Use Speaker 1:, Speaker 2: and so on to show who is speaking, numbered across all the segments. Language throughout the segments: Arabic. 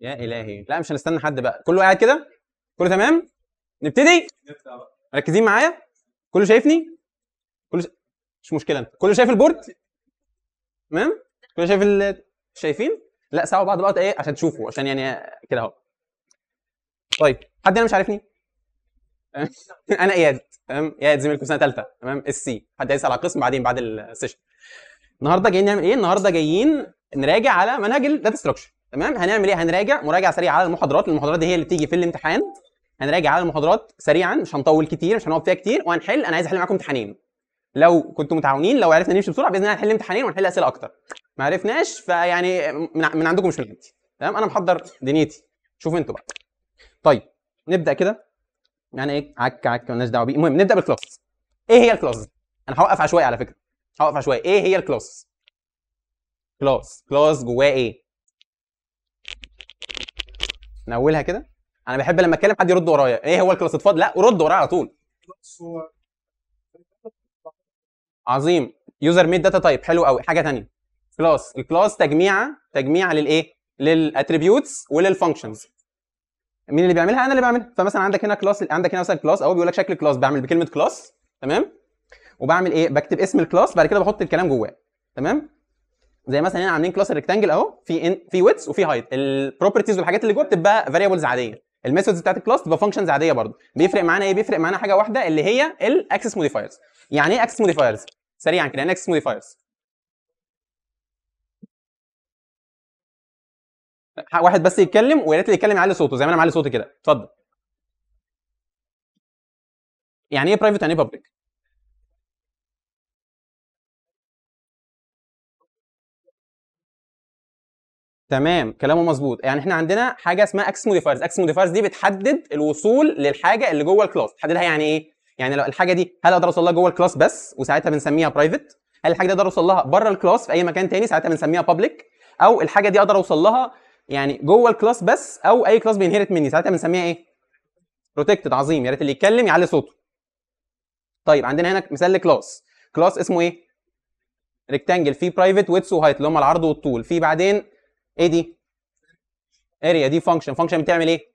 Speaker 1: يا الهي لا مش هنستنى حد بقى كله قاعد كده كله تمام نبتدي نبدا بقى مركزين معايا كله شايفني كله ش... مش مشكله انت كله شايف البورد تمام كله شايف ال... شايفين لا ساعه بعض بقى ايه عشان تشوفوا عشان يعني كده اهو طيب حد هنا مش عارفني انا اياد تمام اياد زميلكم سنه ثالثه تمام اس سي حد هيسال على القسم بعدين بعد السيشن النهارده جايين نعمل ايه النهارده جايين نراجع على منهج الداتا ستراكشر تمام هنعمل ايه هنراجع مراجعه سريعه على المحاضرات المحاضرات دي هي اللي بتيجي في الامتحان هنراجع على المحاضرات سريعا مش هنطول كتير مش هنقعد فيها كتير وهنحل انا عايز احل معاكم امتحانين لو كنتوا متعاونين لو عرفنا نمشي بسرعه باذن الله هنحل امتحانين وهنحل اسئله اكتر ما عرفناش فيعني من عندكم مش مهمتي تمام انا محضر دنيتي شوفوا انتوا بقى طيب نبدا كده يعني ايه عك عك مالناش دعوه بيه المهم نبدا بالكلاس ايه هي الكلاس انا هوقف عشوائي على فكره هوقف عشوائي ايه هي الكلاس كلاس كلاس جواه ايه نولها كده انا بحب لما اتكلم حد يرد ورايا ايه هو الكلاس اتفضل لا رد ورايا على طول عظيم يوزر ميد داتا تايب حلو قوي حاجه ثانيه كلاس الكلاس تجميعه تجميعه للايه للاتريبيوتس وللفانكشنز مين اللي بيعملها انا اللي بعملها فمثلا عندك هنا كلاس عندك هنا مثلا كلاس اهو بيقول لك شكل كلاس بعمل بكلمه كلاس تمام وبعمل ايه بكتب اسم الكلاس بعد كده بحط الكلام جواه تمام زي مثلا هنا عاملين كلاس ريكتانجل اهو في ان في ويتس وفي هايت البروبرتيز والحاجات اللي جوه بتبقى فاريبلز عاديه الميثودز بتاعت الكلاس تبقى فانكشنز عاديه برضه بيفرق معانا ايه بيفرق معانا حاجه واحده اللي هي الاكسس موديفايرز يعني ايه اكسس موديفايرز سريعا كده يعني
Speaker 2: اكسس موديفايرز واحد بس يتكلم ويا ريت اللي يتكلم يعلي صوته زي ما انا معلي صوتي كده اتفضل يعني ايه برايفت يعني ايه بابليك تمام كلامه
Speaker 1: مظبوط يعني احنا عندنا حاجه اسمها اكس موديفايرز اكس موديفايرز دي بتحدد الوصول للحاجه اللي جوه الكلاس تحددها يعني ايه يعني لو الحاجه دي هل اقدر اوصل لها جوه الكلاس بس وساعتها بنسميها برايفت هل الحاجه دي اقدر اوصل لها بره الكلاس في اي مكان تاني ساعتها بنسميها بابليك او الحاجه دي اقدر اوصل لها يعني جوه الكلاس بس او اي كلاس بينهرت مني ساعتها بنسميها ايه بروتكتد عظيم يا ريت اللي يتكلم يعلي صوته طيب عندنا هنا مثال لكلاس كلاس اسمه ايه ريكتانجل فيه برايفت ويتس وهايت اللي هم العرض والطول فيه بعدين ايه دي اريا دي فانكشن فانكشن بتعمل ايه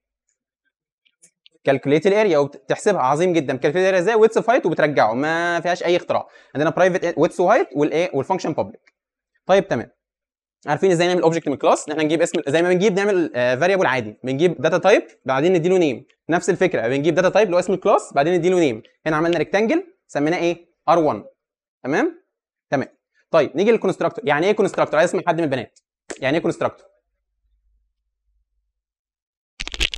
Speaker 1: كالكوليت الاريا وبتحسبها عظيم جدا كالكوليت الاريا ازاي ويتس وهايت وبترجعه ما فيهاش اي اختراع عندنا برايفت ويتس وهايت والايه والفانكشن بابليك طيب تمام عارفين ازاي نعمل اوبجكت من كلاس ان احنا نجيب اسم زي ما بنجيب نعمل فاريبل آه، عادي بنجيب داتا تايب بعدين نديله نيم نفس الفكره بنجيب داتا تايب اللي هو اسم الكلاس بعدين نديله نيم هنا عملنا ريكتانجل سميناه ايه ار1 تمام تمام طيب نيجي للكونستراكتور يعني ايه كونستراكتور عايز اسم حد من البنات يعني ايه كونستراكتور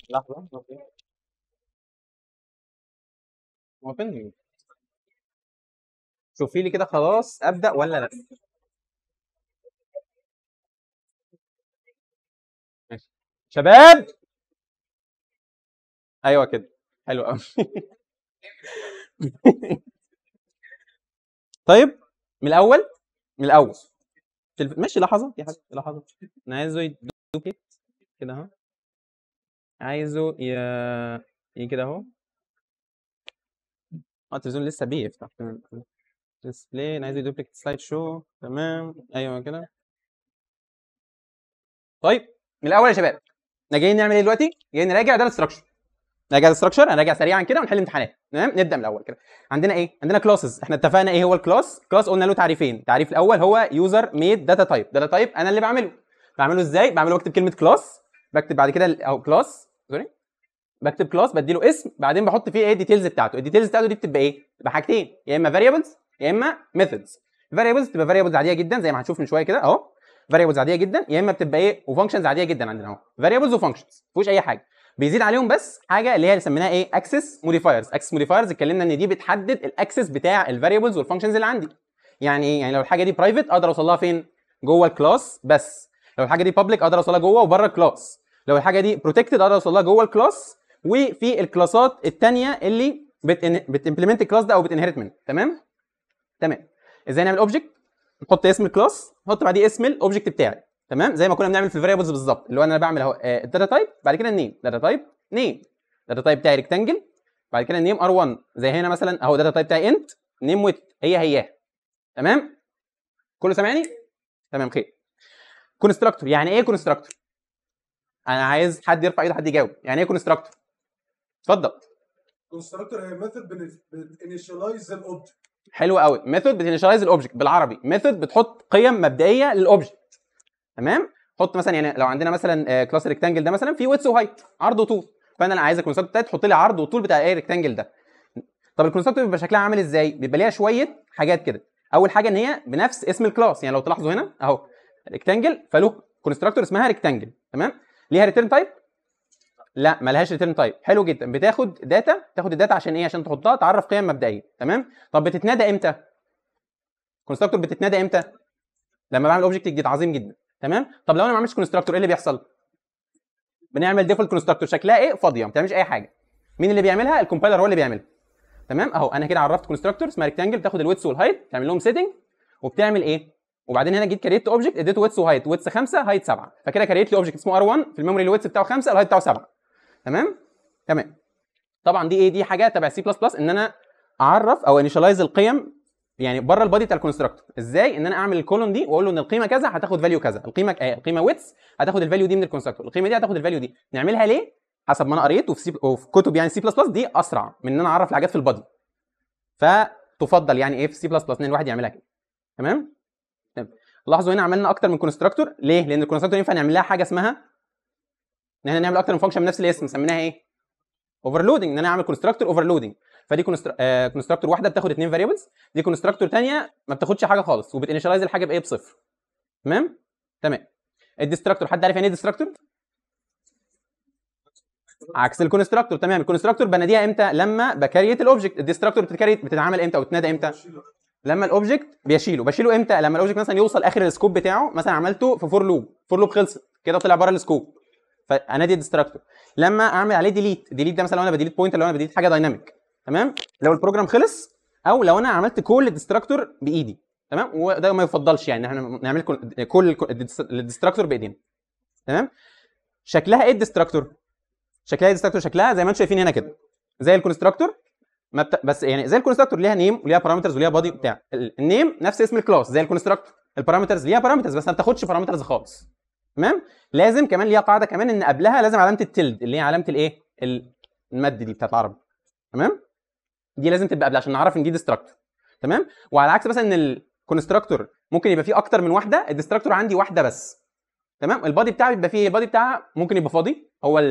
Speaker 3: لحظه شوفي لي كده خلاص ابدا ولا لا
Speaker 2: ماشي شباب ايوه كده حلو قوي طيب من الاول من الاول تلف... ماشي لحظه في حاجه لحظه انا عايزه يدوكيت كده اهو عايزه ي... ي كده اهو اه التلفزيون لسه بيفتح تمام ديسبلاي انا عايزه يدوبليكت سلايد شو تمام ايوه كده طيب من
Speaker 1: الاول يا شباب احنا جايين نعمل ايه دلوقتي؟ جايين نراجع ده الاستراكشر نراجع الاستراكشر هنراجع سريعا كده ونحل امتحانات تمام نبدا من الاول كده عندنا ايه عندنا كلاسز احنا اتفقنا ايه هو الكلاس كلاس قلنا له تعريفين التعريف الاول هو يوزر ميد داتا تايب داتا تايب انا اللي بعمله بعمله ازاي بعمله بكتب كلمه كلاس بكتب بعد كده او كلاس سوري بكتب كلاس بديله اسم بعدين بحط فيه ايه الديتيلز بتاعته الديتيلز بتاعته دي بتبقى ايه بتبقى حاجتين يا اما فاريبلز يا اما ميثودز فاريبلز بتبقى فاريبلز عاديه جدا زي ما هنشوف من شويه كده اهو فاريبلز عاديه جدا يا اما بتبقى ايه وفانكشنز عاديه جدا عندنا اهو فاريبلز وفانكشنز ما فيهوش اي حاجه بيزيد عليهم بس حاجه اللي هي سميناها ايه اكسس موديفايرز اكسس موديفايرز اتكلمنا ان دي بتحدد الاكسس بتاع الفاريبلز والفانكشنز اللي عندي يعني ايه يعني لو الحاجه دي برايفت اقدر اوصلها فين جوه الكلاس بس لو الحاجه دي بابليك اقدر اوصلها جوه وبره الكلاس لو الحاجه دي بروتكتد اقدر اوصلها جوه الكلاس وفي الكلاسات الثانيه اللي بتمبلمنت الكلاس ده او بتنهرت منه تمام تمام ازاي نعمل اوبجكت نحط اسم الكلاس نحط بعديه اسم الاوبجكت بتاعي تمام زي ما كنا بنعمل في الفاريبلز بالظبط اللي هو انا بعمل اهو الداتا آه، تايب بعد كده النيم داتا تايب نيم داتا تايب بتاعي ريكتانجل بعد كده النيم ار1 زي هنا مثلا اهو داتا تايب بتاعي انت نيم ويت هي هي تمام كله سامعني تمام خير كونستراكتور يعني ايه كونستراكتور انا عايز حد يرفع ايده حد يجاوب يعني ايه كونستراكتور اتفضل كونستراكتور هي ميثود بتنيشلايز الاوبجكت حلو قوي ميثود بتنيشلايز الاوبجكت بالعربي ميثود بتحط قيم مبدئيه للاوبجكت تمام حط مثلا يعني لو عندنا مثلا كلاس آه، ريكتانجل ده مثلا فيه ويتس وهايت عرض وطول فانا عايز الكونسبت بتاعي تحط لي عرض وطول بتاع الاي ريكتانجل ده طب الكونسبت بيبقى شكلها عامل ازاي بيبقى ليها شويه حاجات كده اول حاجه ان هي بنفس اسم الكلاس يعني لو تلاحظوا هنا اهو ريكتانجل فله كونستراكتور اسمها ريكتانجل تمام ليها ريتيرن تايب لا مالهاش ريتيرن تايب حلو جدا بتاخد داتا تاخد الداتا عشان ايه عشان تحطها تعرف قيم مبدئيه تمام طب بتتنادى امتى كونستراكتور بتتنادى امتى لما بعمل اوبجكت جديد عظيم جدا تمام طب لو انا ما عملتش كونستراكتور ايه اللي بيحصل بنعمل ديفولت كونستراكتور شكلها ايه فاضيه ما بتعملش اي حاجه مين اللي بيعملها الكومبايلر هو اللي بيعملها تمام اهو انا كده عرفت كونستراكتور اسمها ريكتانجل بتاخد الويتس والهايت تعمل لهم سيتنج وبتعمل ايه وبعدين هنا جيت كريت اوبجكت اديته ويتس وهايت ويتس 5 هايت 7 فكده كريت لي اوبجكت اسمه ار1 في الميموري الويتس بتاعه 5 الهايت بتاعه 7 تمام تمام طبعا دي ايه دي حاجه تبع سي بلس بلس ان انا اعرف او انيشاليز القيم يعني بره البادي بتاع الكونستراكتور ازاي ان انا اعمل الكولون دي واقول له ان القيمه كذا هتاخد فاليو كذا القيمه آه القيمه ويتس هتاخد الفاليو دي من الكونستراكتور القيمه دي هتاخد الفاليو دي نعملها ليه حسب ما انا قريت وفي وفي كتب يعني سي بلس بلس دي اسرع من ان انا اعرف الحاجات في البادي فتفضل يعني ايه في سي بلس بلس ان الواحد يعملها كده تمام طيب لاحظوا هنا عملنا اكتر من كونستراكتور ليه لان الكونستراكتور ينفع نعمل لها حاجه اسمها ان احنا نعمل اكتر من فانكشن بنفس الاسم سميناها ايه اوفرلودنج ان انا اعمل كونستراكتور اوفرلودنج فدي كونستراكتور آه، واحده بتاخد اثنين فاريبلز دي كونستراكتور ثانيه ما بتاخدش حاجه خالص وبتنشلايز الحاجه بايه بصفر تمام تمام الديستراكتور حد عارف يعني ايه ديستراكتور عكس الكونستراكتور تمام الكونستراكتور بناديها امتى لما بكريت الاوبجكت الديستراكتور بتتكريت بتتعمل امتى او تنادى امتى لما الاوبجكت بيشيله بشيله امتى لما الاوبجكت مثلا يوصل اخر السكوب بتاعه مثلا عملته في فور لوب فور لوب خلصت كده طلع بره السكوب فانادي الديستراكتور لما اعمل عليه ديليت ديليت ده مثلا لو انا بديليت بوينت لو انا بديليت حاجه دايناميك تمام لو البروجرام خلص او لو انا عملت كل الديستراكتور بايدي تمام وده ما يفضلش يعني احنا نعمل كل الديستراكتور بايدينا تمام شكلها ايه الديستراكتور شكلها ايه الديستراكتور شكلها زي ما انتم شايفين هنا كده زي الكونستراكتور ما بت... بس يعني زي الكونستراكتور ليها نيم وليها بارامترز وليها بادي بتاع النيم نفس اسم الكلاس زي الكونستراكتور البارامترز ليها بارامترز بس ما بتاخدش بارامترز خالص تمام لازم كمان ليها قاعده كمان ان قبلها لازم علامه التلد اللي هي علامه الايه المد دي بتاعت العربي تمام دي لازم تبقى قبل عشان نعرف ان دي ديستراكتور تمام وعلى عكس مثلا ان الكونستراكتور ممكن يبقى فيه اكتر من واحده الديستراكتور عندي واحده بس تمام البادي بتاعه بيبقى فيه البادي بتاعها ممكن يبقى فاضي هو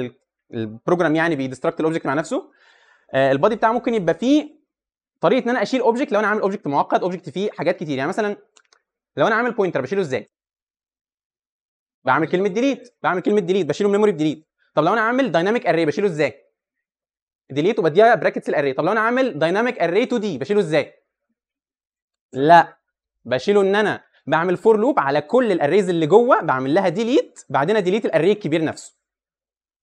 Speaker 1: البروجرام يعني بيدستراكت الاوبجكت مع نفسه آه، البادي بتاعه ممكن يبقى فيه طريقه ان انا اشيل اوبجكت لو انا عامل اوبجكت معقد اوبجكت فيه حاجات كتير يعني مثلا لو انا عامل بوينتر بشيله ازاي بعمل كلمه ديليت بعمل كلمه ديليت بشيله من ميموري بديليت طب لو انا عامل دايناميك اري بشيله ازاي ديليت وبديها براكتس الاري طب لو انا عامل دايناميك اري 2 دي بشيله ازاي لا بشيله ان انا بعمل فور لوب على كل الاريز اللي جوه بعمل لها ديليت بعدين ديليت الاري الكبير نفسه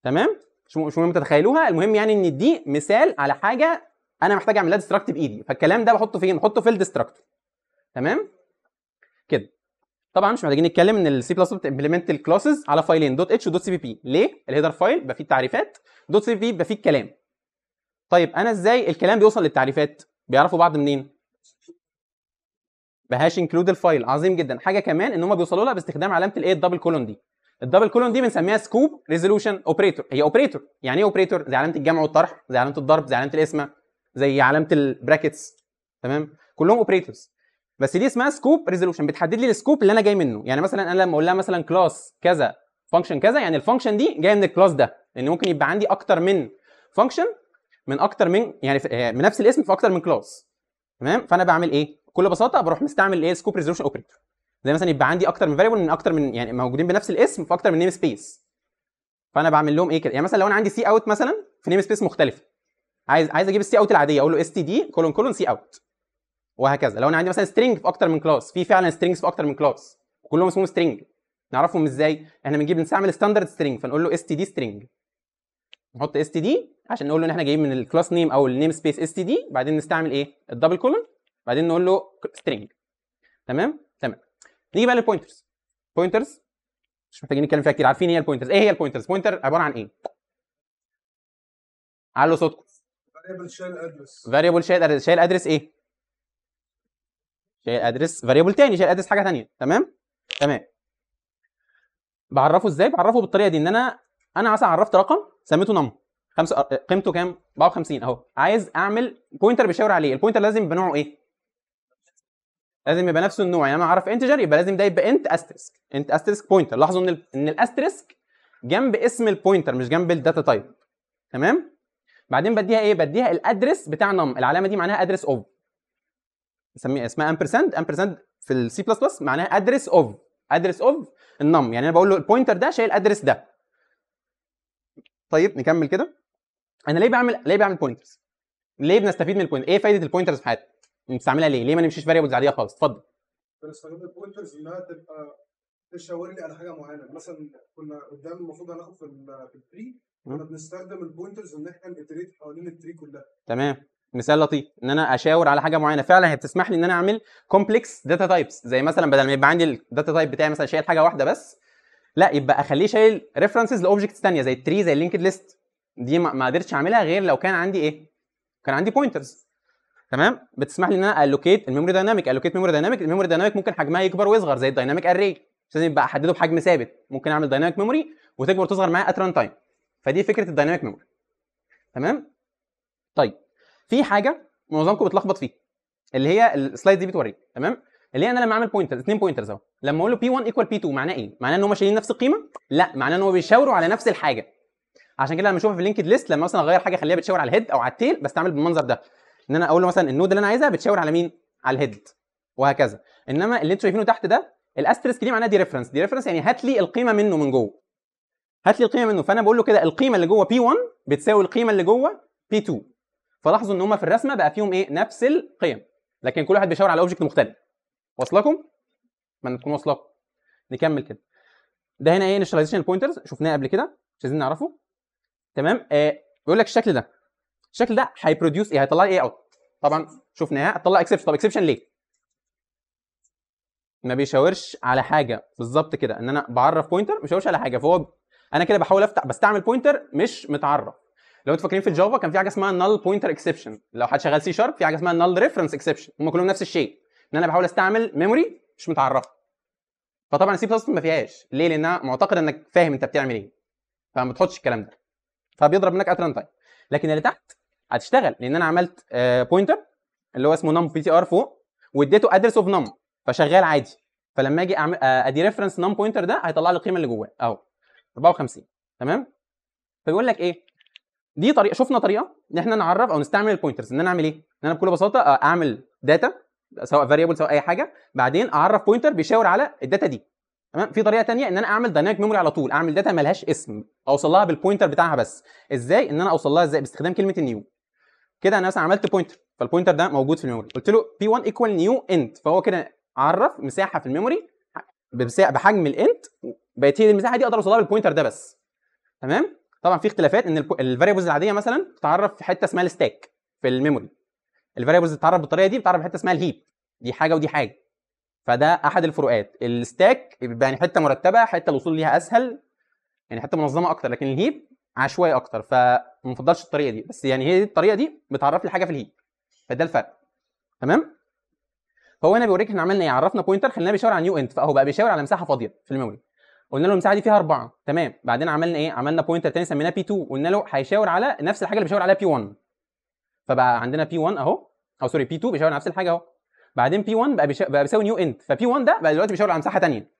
Speaker 1: تمام مش مهم تتخيلوها المهم يعني ان دي مثال على حاجه انا محتاج اعملها ديستراكت بايدي فالكلام ده بحطه فين بحطه في الديستراكت تمام كده طبعا مش محتاجين نتكلم ان السي بلس بتمبلمنت الكلاسز على فايلين دوت اتش ودوت سي بي بي ليه الهيدر فايل بيبقى فيه التعريفات دوت سي بي بي بيبقى فيه الكلام طيب انا ازاي الكلام بيوصل للتعريفات بيعرفوا بعض منين بهاش انكلود الفايل عظيم جدا حاجه كمان ان هم بيوصلوا لها باستخدام علامه الايه الدبل كولون دي الدبل كولون دي بنسميها سكوب ريزولوشن اوبريتور هي اوبريتور يعني ايه اوبريتور زي علامه الجمع والطرح زي علامه الضرب زي علامه القسمه زي علامه البراكتس تمام كلهم اوبريتورز بس دي اسمها سكوب ريزولوشن بتحدد لي السكوب اللي انا جاي منه يعني مثلا انا لما اقول لها مثلا كلاس كذا فانكشن كذا يعني الفانكشن دي جايه من الكلاس ده لان ممكن يبقى عندي اكتر من فانكشن من اكتر من يعني آه، من نفس الاسم في اكتر من كلاس تمام فانا بعمل ايه بكل بساطه بروح مستعمل الايه سكوب ريزولوشن اوبريتور زي مثلا يبقى عندي اكتر من فاريبل من اكتر من يعني موجودين بنفس الاسم في اكتر من نيم سبيس فانا بعمل لهم ايه كده يعني مثلا لو انا عندي سي اوت مثلا في نيم سبيس مختلف عايز عايز اجيب السي اوت العاديه اقول له اس تي دي كولون كولون سي اوت وهكذا لو انا عندي مثلا سترينج في اكتر من كلاس في فعلا سترينجز في اكتر من كلاس كلهم اسمهم سترينج نعرفهم ازاي احنا بنجيب نستعمل ستاندرد سترينج فنقول له اس تي دي سترينج نحط اس تي دي عشان نقول له ان احنا جايين من الكلاس نيم او النيم سبيس اس تي دي بعدين نستعمل ايه الدبل كولون بعدين نقول له سترينج تمام تمام نيجي بقى للبوينترز بوينترز مش محتاجين نتكلم فيها كتير عارفين هي البوينترز ايه هي البوينترز إيه بوينتر عباره عن ايه علوا صوتكم
Speaker 3: فاريبل شايل
Speaker 2: ادرس
Speaker 1: فاريبل شايل ادرس شايل ادرس ايه شايل ادرس فاريبل تاني شايل ادرس حاجه تانيه تمام تمام بعرفه ازاي بعرفه بالطريقه دي ان انا انا مثلا عرفت رقم سميته نمبر خمسة آه، قيمته كام 54 اهو عايز اعمل بوينتر بيشاور عليه البوينتر لازم يبقى نوعه ايه لازم يبقى نفس النوع يعني انا اعرف انتجر يبقى لازم ده يبقى انت استرسك انت استرسك بوينتر لاحظوا ان ال ان الاسترسك جنب اسم البوينتر مش جنب الداتا تايب تمام بعدين بديها ايه بديها الادرس بتاع نم العلامه دي معناها ادرس اوف نسميها اسمها امبرسند امبرسند في السي بلس بلس معناها ادرس اوف ادرس اوف النم يعني انا بقول له البوينتر ده شايل ادرس ده طيب نكمل كده انا ليه بعمل ليه بعمل بوينترز ليه بنستفيد من البوينترز؟ ايه فايده البوينترز في حياتي بنستعملها ليه ليه ما نمشيش فاريبلز عاديه خالص اتفضل
Speaker 3: بنستخدم البوينترز انها تبقى تشاور لي على حاجه معينه مثلا كنا قدام المفروض
Speaker 2: هناخد في في التري كنا بنستخدم البوينترز ان احنا نتريت حوالين التري كلها تمام
Speaker 1: مثال لطيف ان انا اشاور على حاجه معينه فعلا هي بتسمح لي ان انا اعمل كومبلكس داتا تايبس زي مثلا بدل ما يبقى عندي الداتا تايب بتاعي مثلا شايل حاجه واحده بس لا يبقى اخليه شايل ريفرنسز لاوبجكتس ثانيه زي التري زي اللينكد ليست دي ما قدرتش اعملها غير لو كان عندي ايه كان عندي بوينترز تمام بتسمح لي ان انا الوكيت الميموري دايناميك الوكيت ميموري دايناميك الميموري دايناميك ممكن حجمها يكبر ويصغر زي الدايناميك اري مش لازم يبقى احدده بحجم ثابت ممكن اعمل دايناميك ميموري وتكبر وتصغر معايا ات تايم فدي فكره الدايناميك ميموري تمام طيب في حاجه معظمكم بتلخبط فيها اللي هي السلايد دي بتوريك تمام اللي هي انا لما اعمل بوينترز اثنين بوينترز اهو لما اقول له بي 1 ايكوال بي 2 معناه ايه؟ معناه ان هم شايلين نفس القيمه؟ لا معناه ان هم بيشاوروا على نفس الحاجه عشان كده لما اشوفها في اللينكد ليست لما مثلا اغير حاجه اخليها بتشاور على الهيد او على التيل بستعمل بالمنظر ده ان انا اقول له مثلا النود اللي انا عايزها بتشاور على مين على الهيد وهكذا انما اللي انتم شايفينه تحت ده الاسترسك دي معناها دي ريفرنس دي ريفرنس يعني هات لي القيمه منه من جوه هات لي القيمه منه فانا بقول له كده القيمه اللي جوه بي 1 بتساوي القيمه اللي جوه بي 2 فلاحظوا ان هم في الرسمه بقى فيهم ايه نفس القيم لكن كل واحد بيشاور على اوبجكت مختلف واصلكم اتمنى تكون واصلكم نكمل كده ده هنا ايه initialization بوينترز شفناه قبل كده مش عايزين نعرفه تمام آه، يقول بيقول لك الشكل ده الشكل ده هيبروديوس ايه هيطلع لي ايه اوت طبعا شفناها هتطلع اكسبشن طب اكسبشن ليه ما بيشاورش على حاجه بالظبط كده ان انا بعرف بوينتر ما بيشاورش على حاجه فهو انا كده بحاول افتح بستعمل بوينتر مش متعرف لو انتوا فاكرين في الجافا كان في حاجه اسمها نال بوينتر اكسبشن لو حد شغال سي شارب في حاجه اسمها نال ريفرنس اكسبشن هم كلهم نفس الشيء ان انا بحاول استعمل ميموري مش متعرفه فطبعا سي بلس ما فيهاش ليه لانها معتقد انك فاهم انت بتعمل ايه فما بتحطش الكلام ده فبيضرب منك اترن تايم لكن اللي تحت هتشتغل لان انا عملت بوينتر آه، اللي هو اسمه نم بي تي ار فوق واديته ادرس اوف نم فشغال عادي فلما اجي اعمل آه، ادي ريفرنس نم بوينتر ده هيطلع لي القيمه اللي جواه اهو 54 تمام فيقول لك ايه دي طريقه شفنا طريقه ان احنا نعرف او نستعمل البوينترز ان انا اعمل ايه ان انا بكل بساطه آه، اعمل داتا سواء فاريبل سواء اي حاجه بعدين اعرف بوينتر بيشاور على الداتا دي تمام في طريقه تانية ان انا اعمل دايناميك ميموري على طول اعمل داتا ملهاش اسم اوصل لها بالبوينتر بتاعها بس ازاي ان انا اوصل لها ازاي باستخدام كلمه النيو كده انا مثلا عملت بوينتر فالبوينتر ده موجود في الميموري قلت له بي 1 ايكوال نيو انت فهو كده عرف مساحه في الميموري بحجم الانت بقت هي المساحه دي اقدر اوصلها بالبوينتر ده بس تمام طبعا في اختلافات ان الفاريبلز العاديه مثلا بتتعرف في حته اسمها الستاك في الميموري الفاريبلز بتتعرف بالطريقه دي بتتعرف في حته اسمها الهيب دي حاجه ودي حاجه فده احد الفروقات الستاك بيبقى يعني حته مرتبه حته الوصول ليها اسهل يعني حته منظمه اكتر لكن الهيب عشوائي اكتر فما بفضلش الطريقه دي بس يعني هي دي الطريقه دي بتعرف لي حاجه في الهيب فده الفرق تمام فهو هنا بيوريك احنا عملنا ايه عرفنا بوينتر خلينا بيشاور على نيو انت فهو بقى بيشاور على مساحه فاضيه في الميموري قلنا له المساحه دي فيها اربعه تمام بعدين عملنا ايه عملنا بوينتر تاني سميناه بي 2 قلنا له هيشاور على نفس الحاجه اللي بيشاور عليها بي 1 فبقى عندنا بي 1 اهو او سوري بي 2 بيشاور على نفس الحاجه اهو بعدين بي 1 بقى بيشا... بقى بيساوي نيو انت فبي 1 ده بقى دلوقتي بيشاور على مساحه ثانيه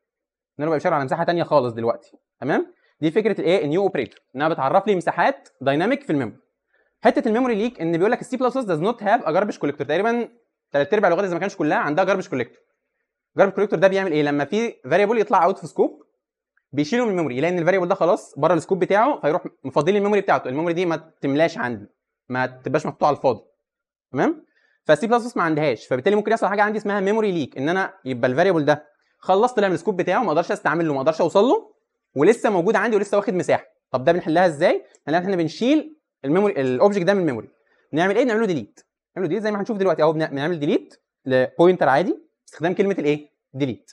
Speaker 1: ان هو بيشاور على مساحه ثانيه خالص دلوقتي تمام دي فكره الايه النيو اوبريتور انها بتعرف لي مساحات دايناميك في الميموري حته الميموري ليك ان بيقول لك السي بلس بلس داز نوت هاف ا جاربج كوليكتور تقريبا ثلاث ارباع اللغات اذا ما كانش كلها عندها جاربج كوليكتور جاربج كوليكتور ده بيعمل ايه لما في فاريبل يطلع اوت في سكوب بيشيله من الميموري يلاقي ان الفاريبل ده خلاص بره السكوب بتاعه فيروح مفضي الميموري بتاعته الميموري دي ما تملاش عندي ما تبقاش مقطوعه على الفاضي تمام فالسي بلس بلس ما عندهاش فبالتالي ممكن يحصل حاجه عندي اسمها ميموري ليك ان انا يبقى الفاريبل ده خلصت السكوب بتاعه ما اقدرش استعمله ما اقدرش اوصل له ولسه موجود عندي ولسه واخد مساحه طب ده بنحلها ازاي هنلاقي احنا بنشيل الميموري الاوبجكت ده من الميموري نعمل ايه نعمله ديليت نعمله ديليت زي ما هنشوف دلوقتي اهو بنعمل ديليت لبوينتر عادي باستخدام كلمه الايه ديليت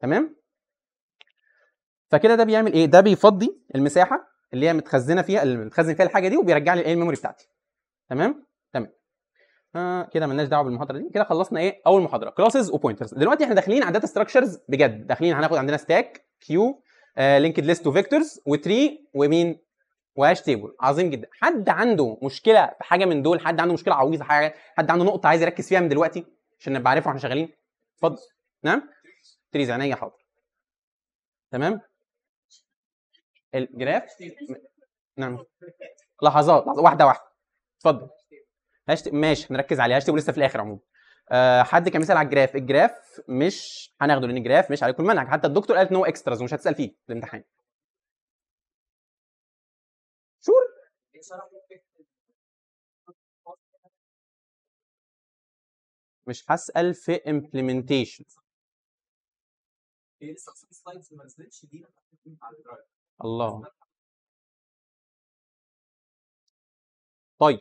Speaker 1: تمام فكده ده بيعمل ايه ده بيفضي المساحه اللي هي متخزنه فيها اللي متخزن فيها الحاجه دي وبيرجع لي الميموري بتاعتي تمام كده مالناش دعوه بالمحاضره دي كده خلصنا ايه اول محاضره كلاسز وبوينترز دلوقتي احنا داخلين على داتا ستراكشرز بجد داخلين هناخد عندنا ستاك كيو لينكد ليست وفيكتورز وتري ومين وهاش تيبل عظيم جدا حد عنده مشكله في حاجه من دول حد عنده مشكله عويصه حاجه حد عنده نقطه عايز يركز فيها من دلوقتي عشان نبقى عارفه واحنا شغالين اتفضل نعم تريز عينيا حاضر تمام الجراف نعم لحظات واحده واحده اتفضل هشت... ماشي هنركز عليه هاشتاج لسه في الاخر عموما أه حد كان مثال على الجراف الجراف مش هناخده لان الجراف مش عليكم المنهج حتى الدكتور قالت نو اكستراز ومش هتسال فيه في الامتحان
Speaker 3: شور
Speaker 2: مش هسال في امبلمنتيشن الله
Speaker 3: طيب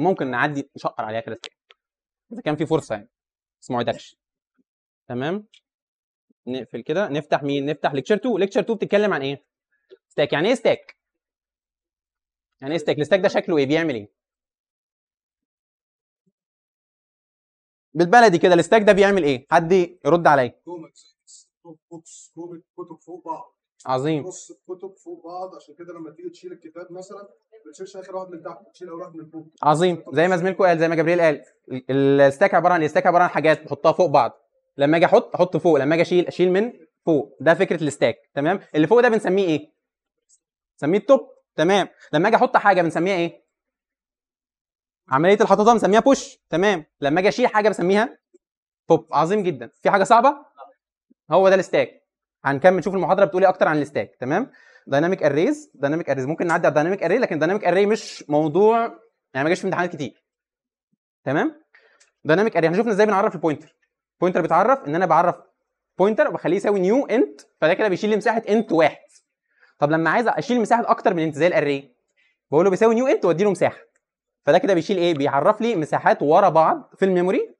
Speaker 1: ممكن نعدي نشقر عليها كده اذا كان في فرصه يعني بس ما وعدكش تمام نقفل كده نفتح مين نفتح ليكتشر 2 ليكتشر 2 بتتكلم عن ايه ستاك يعني ايه ستاك يعني ايه ستاك الستاك ده شكله ايه بيعمل ايه
Speaker 2: بالبلدي كده الستاك ده بيعمل ايه حد
Speaker 1: يرد عليا
Speaker 3: كوميكس كتب فوق بعض عظيم نص الكتب
Speaker 1: فوق بعض عشان كده لما تيجي تشيل الكتاب مثلا ما تشيلش اخر واحد من تحت تشيل اول واحد من فوق عظيم زي ما زميلكم قال زي ما جبريل قال الستاك عباره عن إيه؟ الستاك عباره عن حاجات بحطها فوق بعض لما اجي احط احط فوق لما اجي اشيل اشيل من فوق ده فكره الستاك تمام اللي فوق ده بنسميه ايه بنسميه التوب تمام لما اجي احط حاجه بنسميها ايه عمليه الحطاطه بنسميها بوش تمام لما اجي اشيل حاجه بسميها بوب عظيم جدا في حاجه صعبه هو ده الستاك هنكمل نشوف المحاضره بتقول ايه اكتر عن الستاك تمام دايناميك اريز دايناميك اريز ممكن نعدي على دايناميك اري لكن دايناميك اري مش موضوع يعني ما جاش في امتحانات كتير تمام دايناميك اري شفنا ازاي بنعرف البوينتر بوينتر بيتعرف ان انا بعرف بوينتر وبخليه يساوي نيو انت فده كده بيشيل لي مساحه انت واحد طب لما عايز اشيل مساحه اكتر من انت زي الاري بقول له بيساوي نيو انت وادي له مساحه فده كده بيشيل ايه بيعرف لي مساحات ورا بعض في الميموري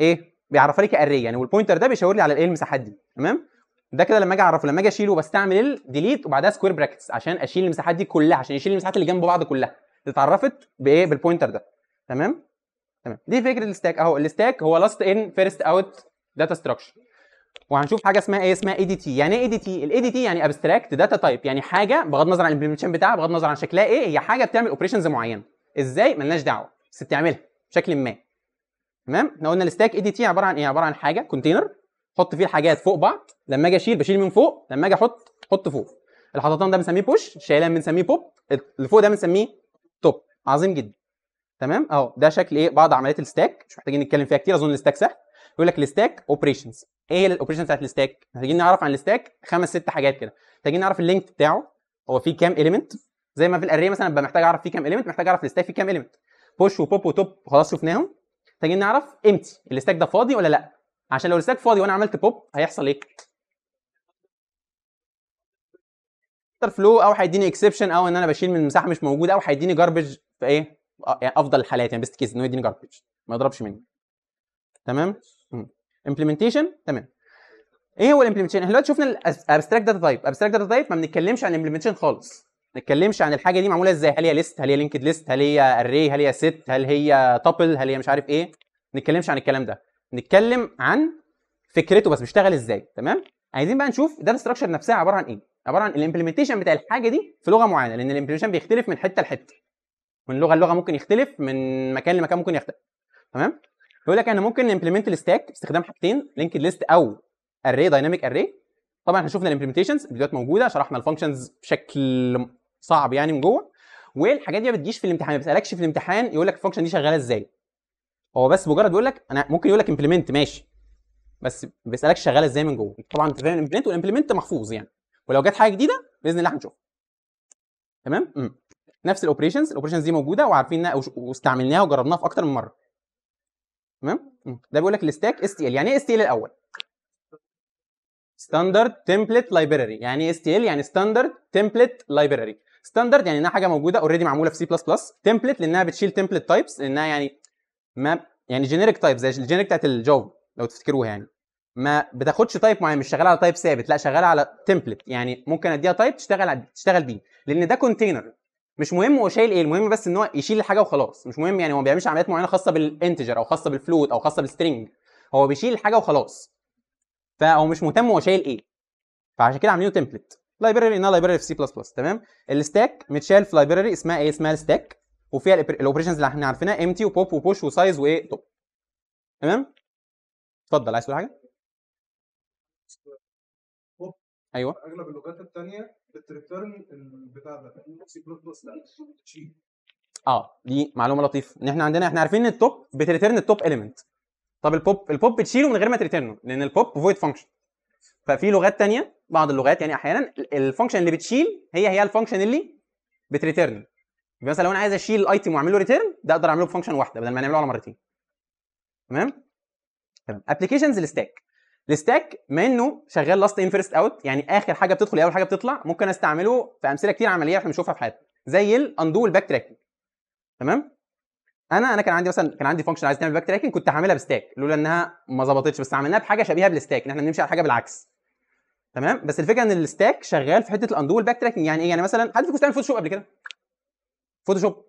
Speaker 1: ايه بيعرفها لي كاري يعني والبوينتر ده بيشاور لي على الايه المساحات دي تمام ده كده لما اجي اعرفه لما اجي اشيله بستعمل الديليت وبعدها سكوير براكتس عشان اشيل المساحات دي كلها عشان يشيل المساحات اللي جنب بعض كلها اتعرفت بايه بالبوينتر ده تمام تمام دي فكره الستاك اهو الستاك هو لاست ان فيرست اوت داتا ستراكشر وهنشوف حاجه اسمها ايه اسمها اي دي تي يعني ايه اي دي تي الاي دي تي يعني ابستراكت داتا تايب يعني حاجه بغض النظر عن الامبلمنتيشن بتاعها بغض النظر عن شكلها ايه هي حاجه بتعمل اوبريشنز معينه ازاي ملناش دعوه بس بتعملها بشكل ما تمام احنا قلنا الستاك اي دي تي عباره عن ايه عباره عن حاجه كونتينر حط فيه الحاجات فوق بعض لما اجي اشيل بشيل من فوق لما اجي احط حط فوق الحطتان ده بنسميه بوش الشيلان بنسميه بوب اللي فوق ده بنسميه توب عظيم جدا تمام اهو ده شكل ايه بعض عمليات الستاك مش محتاجين نتكلم فيها كتير اظن الستاك سهل يقول لك الستاك اوبريشنز ايه هي الاوبريشنز بتاعت الستاك محتاجين نعرف عن الستاك خمس ست حاجات كده محتاجين نعرف اللينك بتاعه هو فيه كام اليمنت زي ما في الاريه مثلا ببقى محتاج اعرف فيه كام اليمنت محتاج اعرف الستاك فيه كام اليمنت بوش وبوب وتوب خلاص شفناهم محتاجين نعرف امتى الاستاك ده فاضي ولا لا عشان لو الاستاك فاضي وانا عملت بوب هيحصل ايه فلو او هيديني اكسبشن او ان انا بشيل من مساحه مش موجوده او هيديني جاربج في ايه آه، يعني افضل الحالات يعني بيست كيس انه يديني جاربج ما يضربش مني تمام امبلمنتيشن تمام ايه هو الامبلمنتيشن احنا دلوقتي شفنا الابستراكت داتا تايب ابستراكت داتا تايب ما بنتكلمش عن الامبلمنتيشن خالص نتكلمش عن الحاجه دي معموله ازاي هل هي ليست هل هي لينكد ليست هل هي اري هل هي ست هل هي تابل هل هي مش عارف ايه نتكلمش عن الكلام ده نتكلم عن فكرته بس بيشتغل ازاي تمام عايزين بقى نشوف ده ستراكشر نفسها عباره عن ايه عباره عن الامبلمنتيشن بتاع الحاجه دي في لغه معينه لان الامبلمنتيشن بيختلف من حته لحته من لغه للغه ممكن يختلف من مكان لمكان ممكن يختلف تمام بيقول لك انا ممكن امبلمنت الستاك باستخدام حاجتين لينكد ليست او اري دايناميك اري طبعا احنا شفنا الامبلمنتيشنز الفيديوهات موجوده شرحنا الفانكشنز بشكل صعب يعني من جوه والحاجات دي ما بتجيش في الامتحان ما بيسالكش في الامتحان يقول لك الفانكشن دي شغاله ازاي هو بس مجرد بيقول لك انا ممكن يقول لك امبلمنت ماشي بس ما بيسالكش شغاله ازاي من جوه طبعا انت فاهم الامبلمنت والامبلمنت محفوظ يعني ولو جت حاجه جديده باذن الله هنشوفها تمام مم. نفس الاوبريشنز الاوبريشنز دي موجوده وعارفينها واستعملناها وجربناها في اكتر من مره تمام ده بيقول لك الستاك اس تي ال يعني ايه اس تي ال الاول ستاندرد تمبلت لايبراري يعني ايه اس تي ال يعني ستاندرد تمبلت لايبراري ستاندرد يعني انها حاجه موجوده اوريدي معموله في سي بلس بلس تمبلت لانها بتشيل تمبلت تايبس لانها يعني ما يعني جينيريك تايب زي الجينيريك بتاعت الجو لو تفتكروها يعني ما بتاخدش تايب معين مش شغاله على تايب ثابت لا شغاله على تمبلت يعني ممكن اديها تايب تشتغل تشتغل بيه لان ده كونتينر مش مهم هو شايل ايه المهم بس ان هو يشيل الحاجه وخلاص مش مهم يعني هو ما بيعملش عمليات معينه خاصه بالانتجر او خاصه بالفلوت او خاصه بالسترنج هو بيشيل الحاجه وخلاص فهو مش مهتم هو شايل ايه فعشان كده عاملينه تمبلت لايبراري انها لايبراري في سي بلس بلس تمام الستاك متشال في لايبراري اسمها ايه اسمها الستاك وفيها الاوبريشنز اللي احنا عارفينها امتي وبوب وبوش وسايز وايه توب تمام اتفضل عايز
Speaker 2: تقول حاجه ايوه
Speaker 3: اغلب اللغات الثانيه بتريترن البتاع ده سي بلس بلس لا
Speaker 1: اه دي معلومه لطيفه ان احنا عندنا احنا عارفين ان التوب بتريترن التوب اليمنت طب البوب البوب بتشيله من غير ما تريترنه لان البوب فويد فانكشن ففي لغات تانية بعض اللغات يعني احيانا الفانكشن اللي بتشيل هي هي الفانكشن اللي بتريتيرن مثلا لو انا عايز اشيل الايتم واعمل له ريتيرن ده اقدر اعمله بفانكشن واحده بدل ما نعمله على مرتين تمام تمام ابلكيشنز الستاك الستاك ما انه شغال لاست ان فيرست اوت يعني اخر حاجه بتدخل اول حاجه بتطلع ممكن استعمله في امثله كتير عمليه احنا بنشوفها في حياتنا زي الاندو والباك تراكنج تمام انا انا كان عندي مثلا كان عندي فانكشن عايز تعمل باك تراكنج كنت هعملها بستاك لولا انها ما ظبطتش بس عملناها بحاجه شبيهه بالستاك ان احنا بنمشي على حاجه بالعكس تمام بس الفكره ان الستاك شغال في حته الاندو والباك تراكنج يعني ايه يعني مثلا حد فيكم استعمل فوتوشوب قبل كده فوتوشوب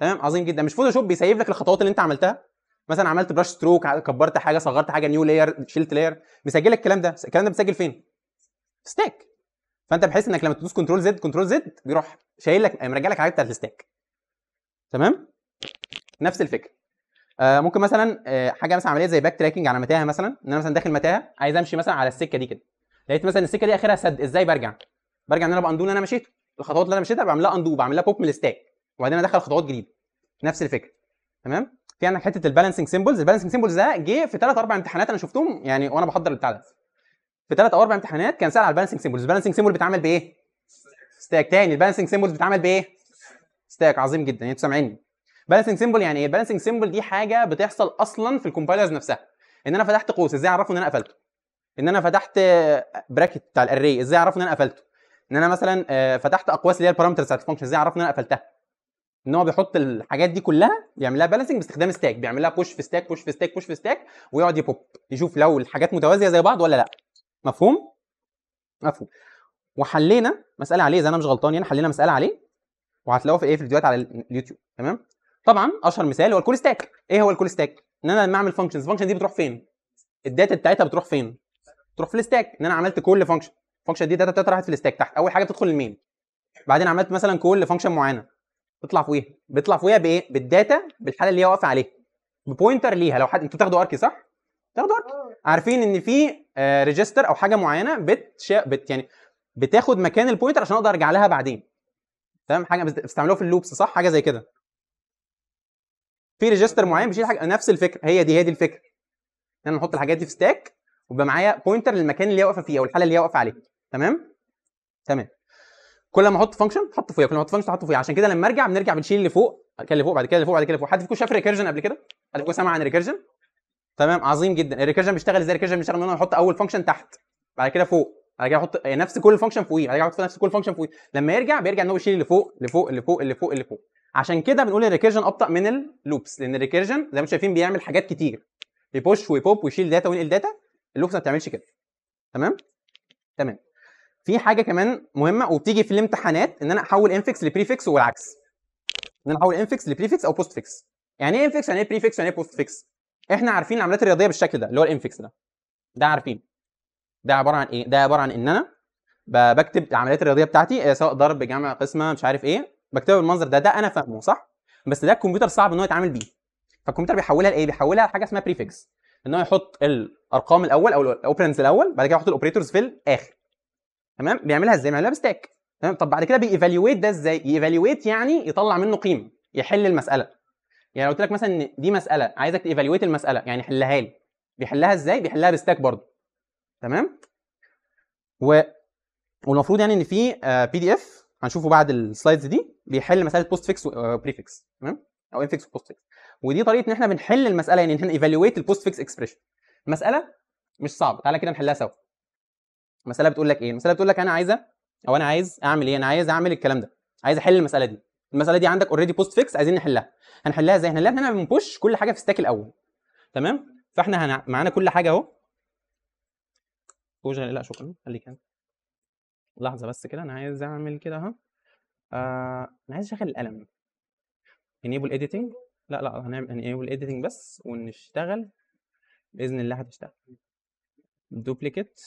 Speaker 1: تمام عظيم جدا مش فوتوشوب بيسيب لك الخطوات اللي انت عملتها مثلا عملت براش ستروك كبرت حاجه صغرت حاجه نيو لاير شلت لاير مسجل الكلام ده الكلام ده بتسجل فين في ستاك فانت بحيث انك لما تدوس كنترول زد كنترول زد بيروح شايل لك مرجع لك الحاجات بتاعت الستاك تمام نفس الفكره آه ممكن مثلا آه حاجه مثلا عمليه زي باك تراكنج على متاهه مثلا ان انا مثلا داخل متاهه عايز امشي مثلا على السكه دي كده لقيت مثلا السكه دي اخرها سد ازاي برجع برجع ان انا باندو اللي انا مشيته الخطوات اللي انا مشيتها بعملها اندو بعملها بوب من الستاك وبعدين ادخل خطوات جديده نفس الفكره تمام في عندك حته البالانسنج سيمبلز البالانسنج سيمبلز ده جه في ثلاث اربع امتحانات انا شفتهم يعني وانا بحضر البتاع ده في ثلاث او اربع امتحانات كان سال على البالانسنج سيمبلز البالانسنج سيمبل بيتعمل بايه ستاك تاني البالانسنج سيمبلز بيتعمل بايه ستاك عظيم جدا يعني انتوا سامعيني بالانسنج سيمبل يعني ايه بالانسنج سيمبل دي حاجه بتحصل اصلا في الكومبايلرز نفسها ان انا فتحت قوس ازاي اعرفه ان انا قفلته ان انا فتحت براكت بتاع الاري ازاي اعرف ان انا قفلته ان انا مثلا آه، فتحت اقواس اللي هي البارامترز بتاعت الفانكشن ازاي اعرف ان انا قفلتها ان هو بيحط الحاجات دي كلها يعمل لها بالانسنج باستخدام ستاك بيعمل لها بوش في ستاك بوش في ستاك بوش في ستاك ويقعد يبوب يشوف لو الحاجات متوازيه زي بعض ولا لا مفهوم مفهوم وحلينا مساله عليه اذا انا مش غلطان يعني حلينا مساله عليه وهتلاقوه في ايه في الفيديوهات على اليوتيوب تمام طبعا اشهر مثال هو الكول ستاك ايه هو الكول ستاك ان انا لما اعمل فانكشنز الفانكشن دي بتروح فين الداتا بتاعتها بتروح فين تروح في الستاك ان انا عملت كل فانكشن الفانكشن دي داتا بتاعتها راحت في الستاك تحت اول حاجه بتدخل المين بعدين عملت مثلا كل فانكشن معينه بتطلع فوقيها بيطلع فوقيها بايه بالداتا بالحاله اللي هي واقفه عليها ببوينتر ليها لو حد انتوا بتاخدوا اركي صح بتاخدوا اركي آه. عارفين ان في ريجستر آه، او حاجه معينه بتشا... بت يعني بتاخد مكان البوينتر عشان اقدر ارجع لها بعدين تمام حاجه بتستعملوها في اللوبس صح حاجه زي كده في ريجستر معين بيشيل حاجه نفس الفكره هي دي هي دي الفكره ان انا نحط الحاجات دي في ستاك ويبقى معايا بوينتر للمكان اللي هي واقفه فيه او الحاله اللي هي واقفه عليه تمام تمام كل ما احط فانكشن احط فوقيها كل ما احط فانكشن احط فوقيها عشان كده لما ارجع بنرجع بنشيل اللي فوق كان اللي فوق بعد كده اللي فوق بعد كده اللي فوق حد فيكم شاف ريكيرجن قبل كده حد فيكم سمع عن ريكيرجن تمام عظيم جدا الريكيرجن بيشتغل ازاي الريكيرجن بيشتغل ان انا احط اول فانكشن تحت بعد كده فوق بعد كده احط نفس كل فانكشن فوقيه بعد كده احط نفس كل فانكشن فوقيه لما يرجع بيرجع ان هو يشيل اللي فوق اللي فوق اللي فوق اللي فوق اللي فوق عشان كده بنقول الريكيرجن ابطا من اللوبس لان الريكيرجن زي ما انتم شايفين بيعمل حاجات كتير بيبوش ويبوب ويشيل داتا وينقل داتا اللوكس ما بتعملش كده تمام تمام في حاجه كمان مهمه وبتيجي في الامتحانات ان انا احول انفكس لبريفكس والعكس ان انا احول انفكس لبريفكس او بوست فيكس يعني ايه انفكس يعني ايه بريفكس يعني ايه بوست فيكس احنا عارفين العمليات الرياضيه بالشكل ده اللي هو الانفكس ده ده عارفين ده عباره عن ايه ده عباره عن ان انا بكتب العمليات الرياضيه بتاعتي آه، سواء ضرب جمع قسمه مش عارف ايه بكتبها بالمنظر ده ده انا فاهمه صح بس ده الكمبيوتر صعب ان هو يتعامل بيه فالكمبيوتر بيحولها لايه بيحولها لحاجه اسمها بريفكس ان هو يحط الارقام الاول او الاوبرنس الاول بعد كده يحط الاوبريتورز في الاخر تمام بيعملها ازاي بيعملها بستاك تمام طب بعد كده بييفالويت ده ازاي ييفالويت يعني يطلع منه قيمه يحل المساله يعني لو قلت لك مثلا ان دي مساله عايزك تيفالويت المساله يعني حلها لي بيحلها ازاي بيحلها بستاك برضه تمام و والمفروض يعني ان في بي دي اف هنشوفه بعد السلايدز دي بيحل مساله بوست فيكس وبريفكس تمام او انفكس وبوست فيكس ودي طريقه ان احنا بنحل المساله يعني ان احنا ايفالويت البوست فيكس اكسبريشن المساله مش صعبه تعالى كده نحلها سوا المساله بتقول لك ايه المساله بتقول لك انا عايزه او انا عايز اعمل ايه انا عايز اعمل الكلام ده عايز احل المساله دي المساله دي عندك اوريدي بوست فيكس عايزين نحلها هنحلها ازاي هنحلها ان احنا بنبوش كل حاجه في ستاك الاول تمام فاحنا هنع... معانا كل حاجه اهو بوش لا شكرا خليك هنا لحظه بس كده انا عايز اعمل كده اهو آه، انا عايز اشغل القلم enable editing لا لا هنعمل يعني إيه، هنقول editing بس ونشتغل باذن الله هتشتغل دوبليكيت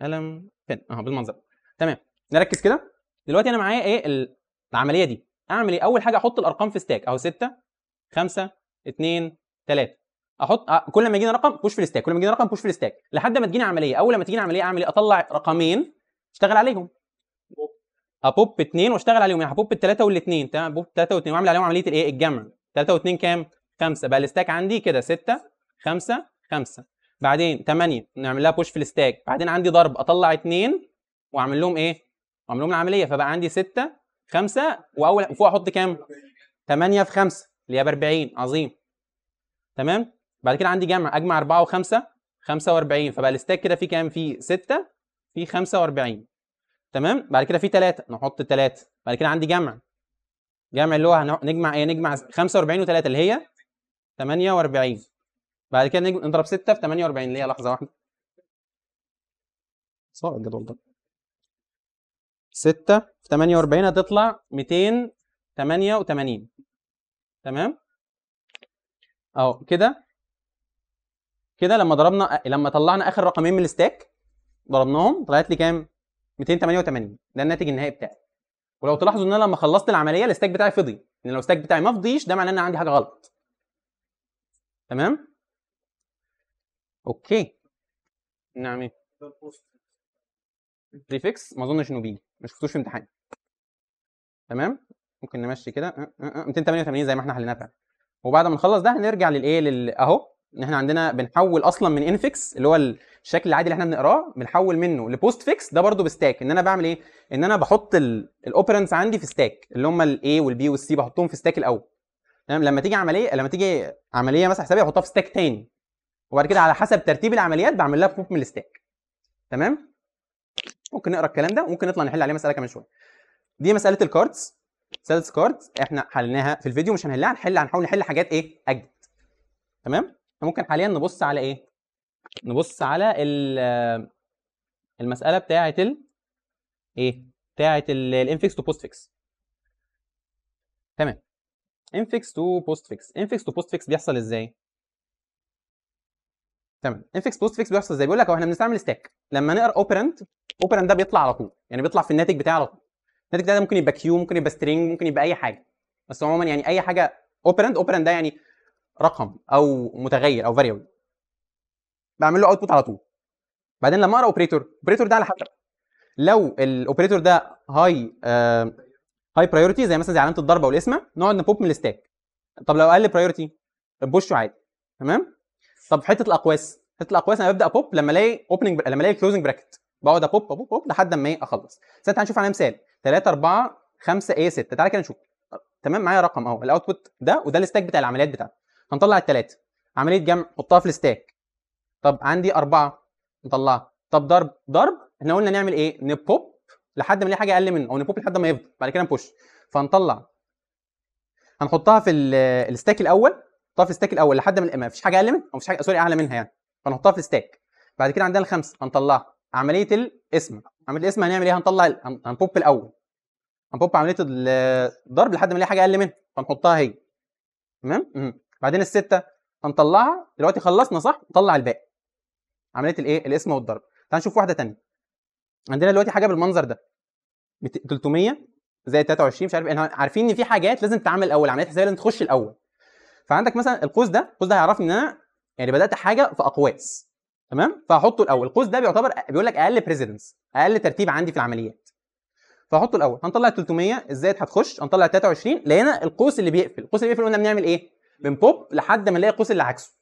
Speaker 1: قلم بن اهو بالمنظر تمام نركز كده دلوقتي انا معايا ايه العمليه دي اعمل ايه اول حاجه احط الارقام في ستاك اهو 6 5 2 3 احط أه كل ما يجينا رقم بوش في الستاك كل ما يجينا رقم بوش في الستاك لحد ما تجينا عمليه اول ما تجينا عمليه اعمل ايه اطلع رقمين اشتغل عليهم هبوب 2 واشتغل عليهم يعني هبوب الثلاثه والاثنين تمام هبوب الثلاثه والاثنين واعمل عليهم عمليه الايه الجمع 3 و2 كام 5 بقى الستاك عندي كده 6 5 5 بعدين 8 نعمل لها بوش في الستاك بعدين عندي ضرب اطلع 2 واعمل لهم ايه واعمل لهم العمليه فبقى عندي 6 5 واول فوق احط كام 8 في 5 اللي هي ب 40 عظيم تمام بعد كده عندي جمع اجمع 4 و5 45 فبقى الستاك كده فيه كام فيه 6 فيه 45 تمام بعد كده في 3 نحط 3 بعد كده عندي جمع جمع اللي هو نجمع ايه نجمع 45 و3 اللي هي 48 بعد كده نضرب 6 في 48 اللي هي لحظه واحده صعب الجدول ده 6 في 48 هتطلع 288 تمام اهو كده كده لما ضربنا لما طلعنا اخر رقمين من الستاك ضربناهم طلعت لي كام 288 ده الناتج النهائي بتاعي ولو تلاحظوا ان انا لما خلصت العمليه الاستاك بتاعي فضي ان لو الاستاك بتاعي ما فضيش ده معناه ان انا عندي حاجه غلط تمام اوكي نعم ايه بريفكس ما اظنش انه بيجي ما شفتوش في امتحان تمام ممكن نمشي كده 288 أه، أه، أه، زي ما احنا حليناها وبعد ما نخلص ده هنرجع للايه لل اهو ان احنا عندنا بنحول اصلا من انفكس اللي هو الشكل العادي اللي احنا بنقراه بنحول منه لبوست فيكس ده برده بستاك ان انا بعمل ايه ان انا بحط الاوبرانس عندي في ستاك اللي هم الاي والبي والسي بحطهم في ستاك الاول تمام لما تيجي عمليه لما تيجي عمليه مثلا حسابيه احطها في ستاك تاني وبعد كده على حسب ترتيب العمليات بعمل لها بوب من الستاك تمام ممكن نقرا الكلام ده وممكن نطلع نحل عليه مساله كمان شويه دي مساله الكاردز مساله كاردز احنا حلناها في الفيديو مش هنحلها هنحل هنحاول نحل حاجات ايه اجدد تمام ممكن حاليا نبص على ايه نبص على المساله بتاعه ال ايه بتاعه الانفكس تو بوست فيكس تمام انفكس تو بوست فيكس انفكس تو بوست فيكس بيحصل ازاي تمام انفكس بوست فيكس بيحصل ازاي بيقول لك احنا بنستعمل ستاك لما نقرا اوبرنت اوبرنت ده بيطلع على طول يعني بيطلع في الناتج بتاعه على طول الناتج ده ممكن يبقى كيو ممكن يبقى سترينج ممكن يبقى اي حاجه بس عموما يعني اي حاجه اوبرنت اوبرنت ده يعني رقم او متغير او فاريبل بعمل له اوتبوت على طول بعدين لما اقرا اوبريتور اوبريتور ده على حسب لو الاوبريتور ده هاي آه هاي برايورتي زي مثلا زي علامه الضربه والاسمه نقعد نبوب من الستاك طب لو اقل برايورتي بوش عادي تمام طب حته الاقواس حته الاقواس انا ببدا ابوب لما الاقي اوبننج لما الاقي كلوزنج براكت بقعد ابوب ابوب ابوب لحد ما اخلص استنى تعالى نشوف على مثال 3 4 5 ايه 6 تعالى كده نشوف تمام معايا رقم اهو الاوتبوت ده وده الستاك بتاع العمليات بتاعته هنطلع الثلاثه عمليه جمع حطها في الستاك طب عندي اربعه نطلعها طب ضرب ضرب احنا قلنا نعمل ايه نبوب لحد ما نلاقي حاجه اقل منه او نبوب لحد ما يفضل بعد كده نبوش فنطلع هنحطها في الستاك الاول نحطها في الستاك الاول لحد ما ما فيش حاجه اقل منها او مفيش حاجه سوري اعلى منها يعني فنحطها في الستاك بعد كده عندنا الخمسه هنطلعها عمليه الاسم عمليه الاسم هنعمل ايه هنطلع هنبوب الاول هنبوب عمليه الضرب لحد ما نلاقي حاجه اقل منها فنحطها هي تمام بعدين السته هنطلعها دلوقتي خلصنا صح نطلع الباقي عمليه الايه القسم والضرب تعال نشوف واحده ثانيه عندنا دلوقتي حاجه بالمنظر ده 300 زائد 23 مش عارف احنا عارفين ان في حاجات لازم تتعمل الاول عمليه حسابيه لازم تخش الاول فعندك مثلا القوس ده القوس ده هيعرفني ان انا يعني بدات حاجه في اقواس تمام فهحطه الاول القوس ده بيعتبر بيقول لك اقل بريزيدنس اقل ترتيب عندي في العمليات فهحطه الاول هنطلع 300 ازاي هتخش هنطلع 23 لقينا القوس اللي بيقفل القوس اللي بيقفل قلنا بنعمل ايه من بوب لحد ما نلاقي قوس اللي عكسه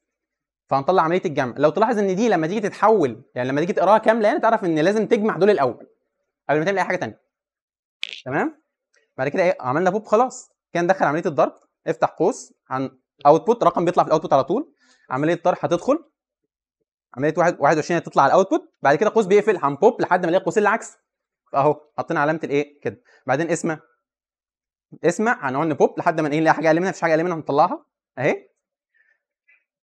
Speaker 1: فهنطلع عمليه الجمع لو تلاحظ ان دي لما تيجي تتحول يعني لما تيجي تقراها كامله يعني تعرف ان لازم تجمع دول الاول قبل ما تعمل اي حاجه ثانيه تمام بعد كده ايه عملنا بوب خلاص كان دخل عمليه الضرب افتح قوس عن اوتبوت رقم بيطلع في الاوتبوت على طول عمليه الطرح هتدخل عمليه 21 هتطلع على الاوتبوت بعد كده قوس بيقفل عن بوب لحد ما الاقي القوس اللي عكسه اهو حطينا علامه الايه كده بعدين اسمه اسمع هنقعد نبوب لحد ما ايه نلاقي حاجه اقل منها مفيش حاجه اقل منها هنطلعها اهي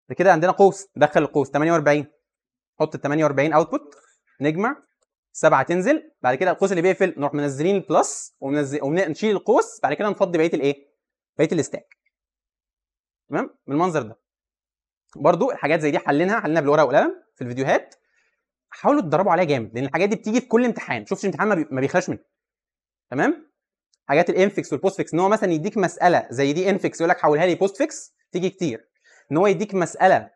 Speaker 1: ده كده عندنا قوس دخل القوس 48 حط ال 48 اوتبوت نجمع سبعه تنزل بعد كده القوس اللي بيقفل نروح منزلين البلس ومنزل ونشيل القوس بعد كده نفضي بقيه الايه؟ بقيه الاستاك تمام بالمنظر ده برضو الحاجات زي دي حلينها حلينها بالورقه والقلم في الفيديوهات حاولوا تدربوا عليها جامد لان الحاجات دي بتيجي في كل امتحان شوفش امتحان ما بيخلاش منه تمام حاجات الانفكس والبوستفكس ان هو مثلا يديك مساله زي دي انفكس يقول لك حولها لي بوستفكس تيجي كتير ان هو يديك مساله بوست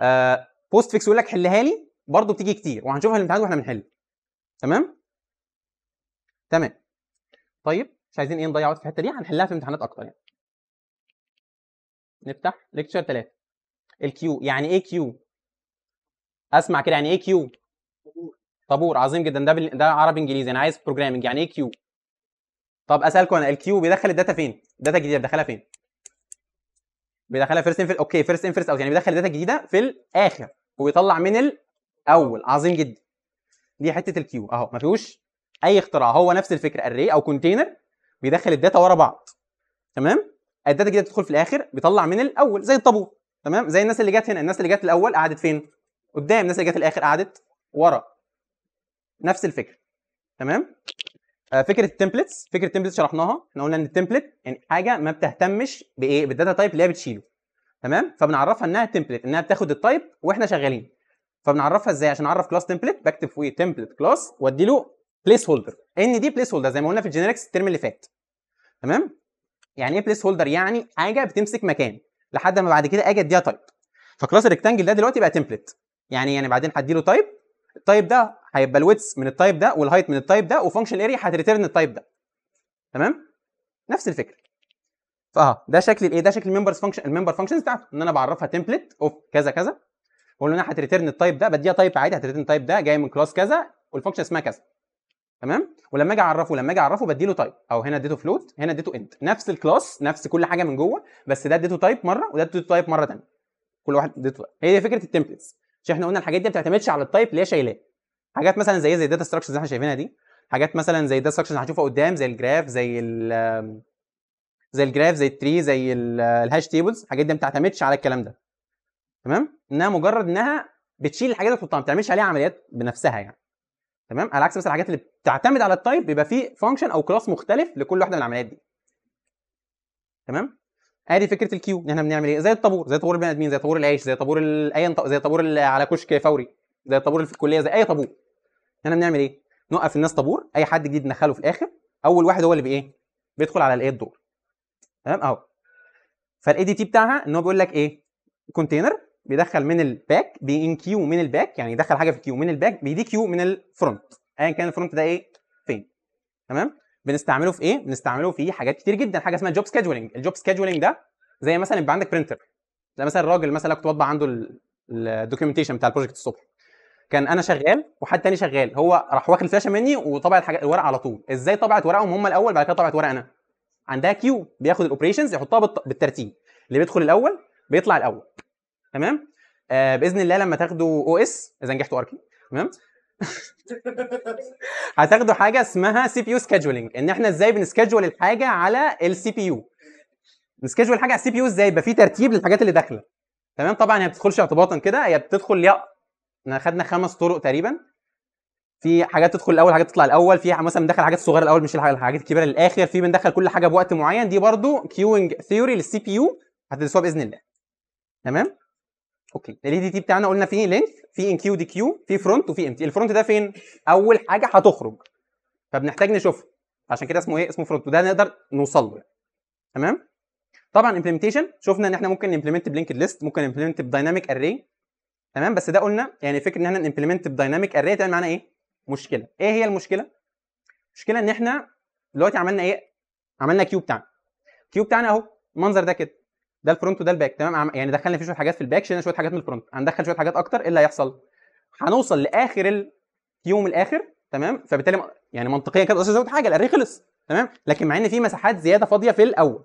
Speaker 1: آه، بوستفكس يقول لك حلها لي برضه بتيجي كتير وهنشوفها في الامتحان واحنا بنحل تمام تمام طيب مش عايزين ايه نضيع وقت في الحته دي هنحلها في امتحانات اكتر يعني نفتح ليكتشر 3 الكيو يعني ايه كيو اسمع كده يعني ايه كيو طابور عظيم جدا ده بال... ده عربي انجليزي انا عايز بروجرامنج يعني ايه كيو طب اسالكم انا الكيو بيدخل الداتا فين الداتا الجديده بيدخلها فين بيدخلها فيرست ان في اوكي فيرست ان فيرست اوت يعني بيدخل الداتا الجديده في الاخر وبيطلع من الاول عظيم جدا دي حته الكيو اهو ما فيهوش اي اختراع هو نفس الفكره اري او كونتينر بيدخل الداتا ورا بعض تمام الداتا الجديده بتدخل في الاخر بيطلع من الاول زي الطابور تمام زي الناس اللي جت هنا الناس اللي جت الاول قعدت فين قدام الناس اللي جت الاخر قعدت ورا نفس الفكره تمام آه، فكره التمبلتس فكره التمبلتس شرحناها احنا قلنا ان التمبلت يعني حاجه ما بتهتمش بايه بالداتا تايب اللي هي بتشيله تمام فبنعرفها انها تمبلت انها بتاخد التايب واحنا شغالين فبنعرفها ازاي عشان اعرف كلاس تمبلت بكتب فوقيه تمبلت كلاس وادي له بليس هولدر ان دي بليس هولدر زي ما قلنا في الجينيركس الترم اللي فات تمام يعني ايه بليس هولدر يعني حاجه بتمسك مكان لحد ما بعد كده اجي اديها تايب فكلاس الريكتانجل ده دلوقتي بقى تمبلت يعني يعني بعدين هدي له تايب التايب ده هيبقى الويتس من التايب ده والهايت من التايب ده وفانكشن اريا هتريتيرن التايب ده تمام نفس الفكره فاه ده شكل الايه ده شكل الممبرز فانكشن الممبر فانكشنز بتاعته ان انا بعرفها تمبلت اوف كذا كذا بقول له انا هتريتيرن التايب ده بديها تايب عادي هتريتيرن التايب ده جاي من كلاس كذا والفانكشن اسمها كذا تمام ولما اجي اعرفه لما اجي اعرفه بديله تايب او هنا اديته فلوت هنا اديته انت نفس الكلاس نفس كل حاجه من جوه بس ده اديته تايب مره وده اديته تايب مره ثانيه كل واحد اديته هي دي فكره التمبلتس عشان احنا قلنا الحاجات دي ما بتعتمدش على التايب اللي هي شايلاه حاجات مثلا زي زي داتا ستراكشرز اللي احنا شايفينها دي حاجات مثلا زي داتا ستراكشرز هنشوفها قدام زي الجراف زي ال زي الجراف زي التري زي الهاش تيبلز الحاجات دي ما بتعتمدش على الكلام ده تمام انها مجرد انها بتشيل الحاجات اللي ما بتعملش عليها عمليات بنفسها يعني تمام على عكس مثلا الحاجات اللي بتعتمد على التايب بيبقى فيه فانكشن او كلاس مختلف لكل واحده من العمليات دي تمام ادي فكره الكيو ان احنا بنعمل ايه زي الطابور زي طابور البني ادمين زي طابور العيش زي طابور اي زي طابور على كشك فوري زي الطابور اللي في الكليه زي اي طابور هنا بنعمل ايه؟ نوقف الناس طابور اي حد جديد ندخله في الاخر اول واحد هو اللي بايه؟ بيدخل على الايه الدور تمام اهو فالاي دي تي بتاعها ان هو بيقول لك ايه؟ كونتينر بيدخل من الباك بين كيو من الباك يعني يدخل حاجه في الكيو من الباك بيدي كيو من الفرونت ايا كان الفرونت ده ايه؟ فين؟ تمام؟ بنستعمله في ايه؟ بنستعمله في حاجات كتير جدا حاجه اسمها جوب سكادولينج الجوب سكادولينج ده زي مثلا يبقى عندك برنتر زي مثلا الراجل مثلا كنت عنده الدوكيومنتيشن بتاع البروجكت الصبح كان انا شغال وحد تاني شغال هو راح واخد الفلاشه مني وطبعت حاجه الورق على طول ازاي طبعت ورقهم هم الاول بعد كده طبعت ورق انا عندها كيو بياخد الاوبريشنز يحطها بالترتيب اللي بيدخل الاول بيطلع الاول تمام آه باذن الله لما تاخدوا او اس اذا نجحتوا اركي تمام هتاخدوا حاجه اسمها سي بي يو سكادجولينج ان احنا ازاي بنسكيدجول الحاجه على السي بي يو نسكيدجول حاجه على السي بي يو ازاي يبقى في ترتيب للحاجات اللي داخله تمام طبعا هي ما بتدخلش اعتباطا كده هي بتدخل يا احنا خدنا خمس طرق تقريبا في حاجات تدخل الاول حاجات تطلع الاول في مثلا بندخل حاجات الصغيره الاول مش الحاجات الكبيره للاخر في بندخل كل حاجه بوقت معين دي برضو كيوينج ثيوري للسي بي يو هتدرسوها باذن الله تمام اوكي ال دي تي بتاعنا قلنا فيه لينث في ان كيو دي كيو في فرونت وفي امتي الفرونت ده فين اول حاجه هتخرج فبنحتاج نشوفها عشان كده اسمه ايه اسمه فرونت وده نقدر نوصل له تمام طبعا امبلمنتيشن شفنا ان احنا ممكن نمبلمنت بلينكد ليست ممكن نمبلمنت بدايناميك اري تمام بس ده قلنا يعني فكره ان احنا نمبلمنت بدايناميك اري تعمل معانا ايه مشكله ايه هي المشكله المشكله ان احنا دلوقتي عملنا ايه عملنا كيو بتاعنا الكيوب بتاعنا اهو المنظر ده كده ده الفرونت وده الباك تمام يعني دخلنا فيه شويه حاجات في الباك شلنا شويه حاجات من الفرونت هندخل شويه حاجات اكتر ايه اللي هيحصل هنوصل لاخر اليوم من الاخر تمام فبالتالي يعني منطقيا كده اصلا زود حاجه الاري خلص تمام لكن مع ان في مساحات زياده فاضيه في الاول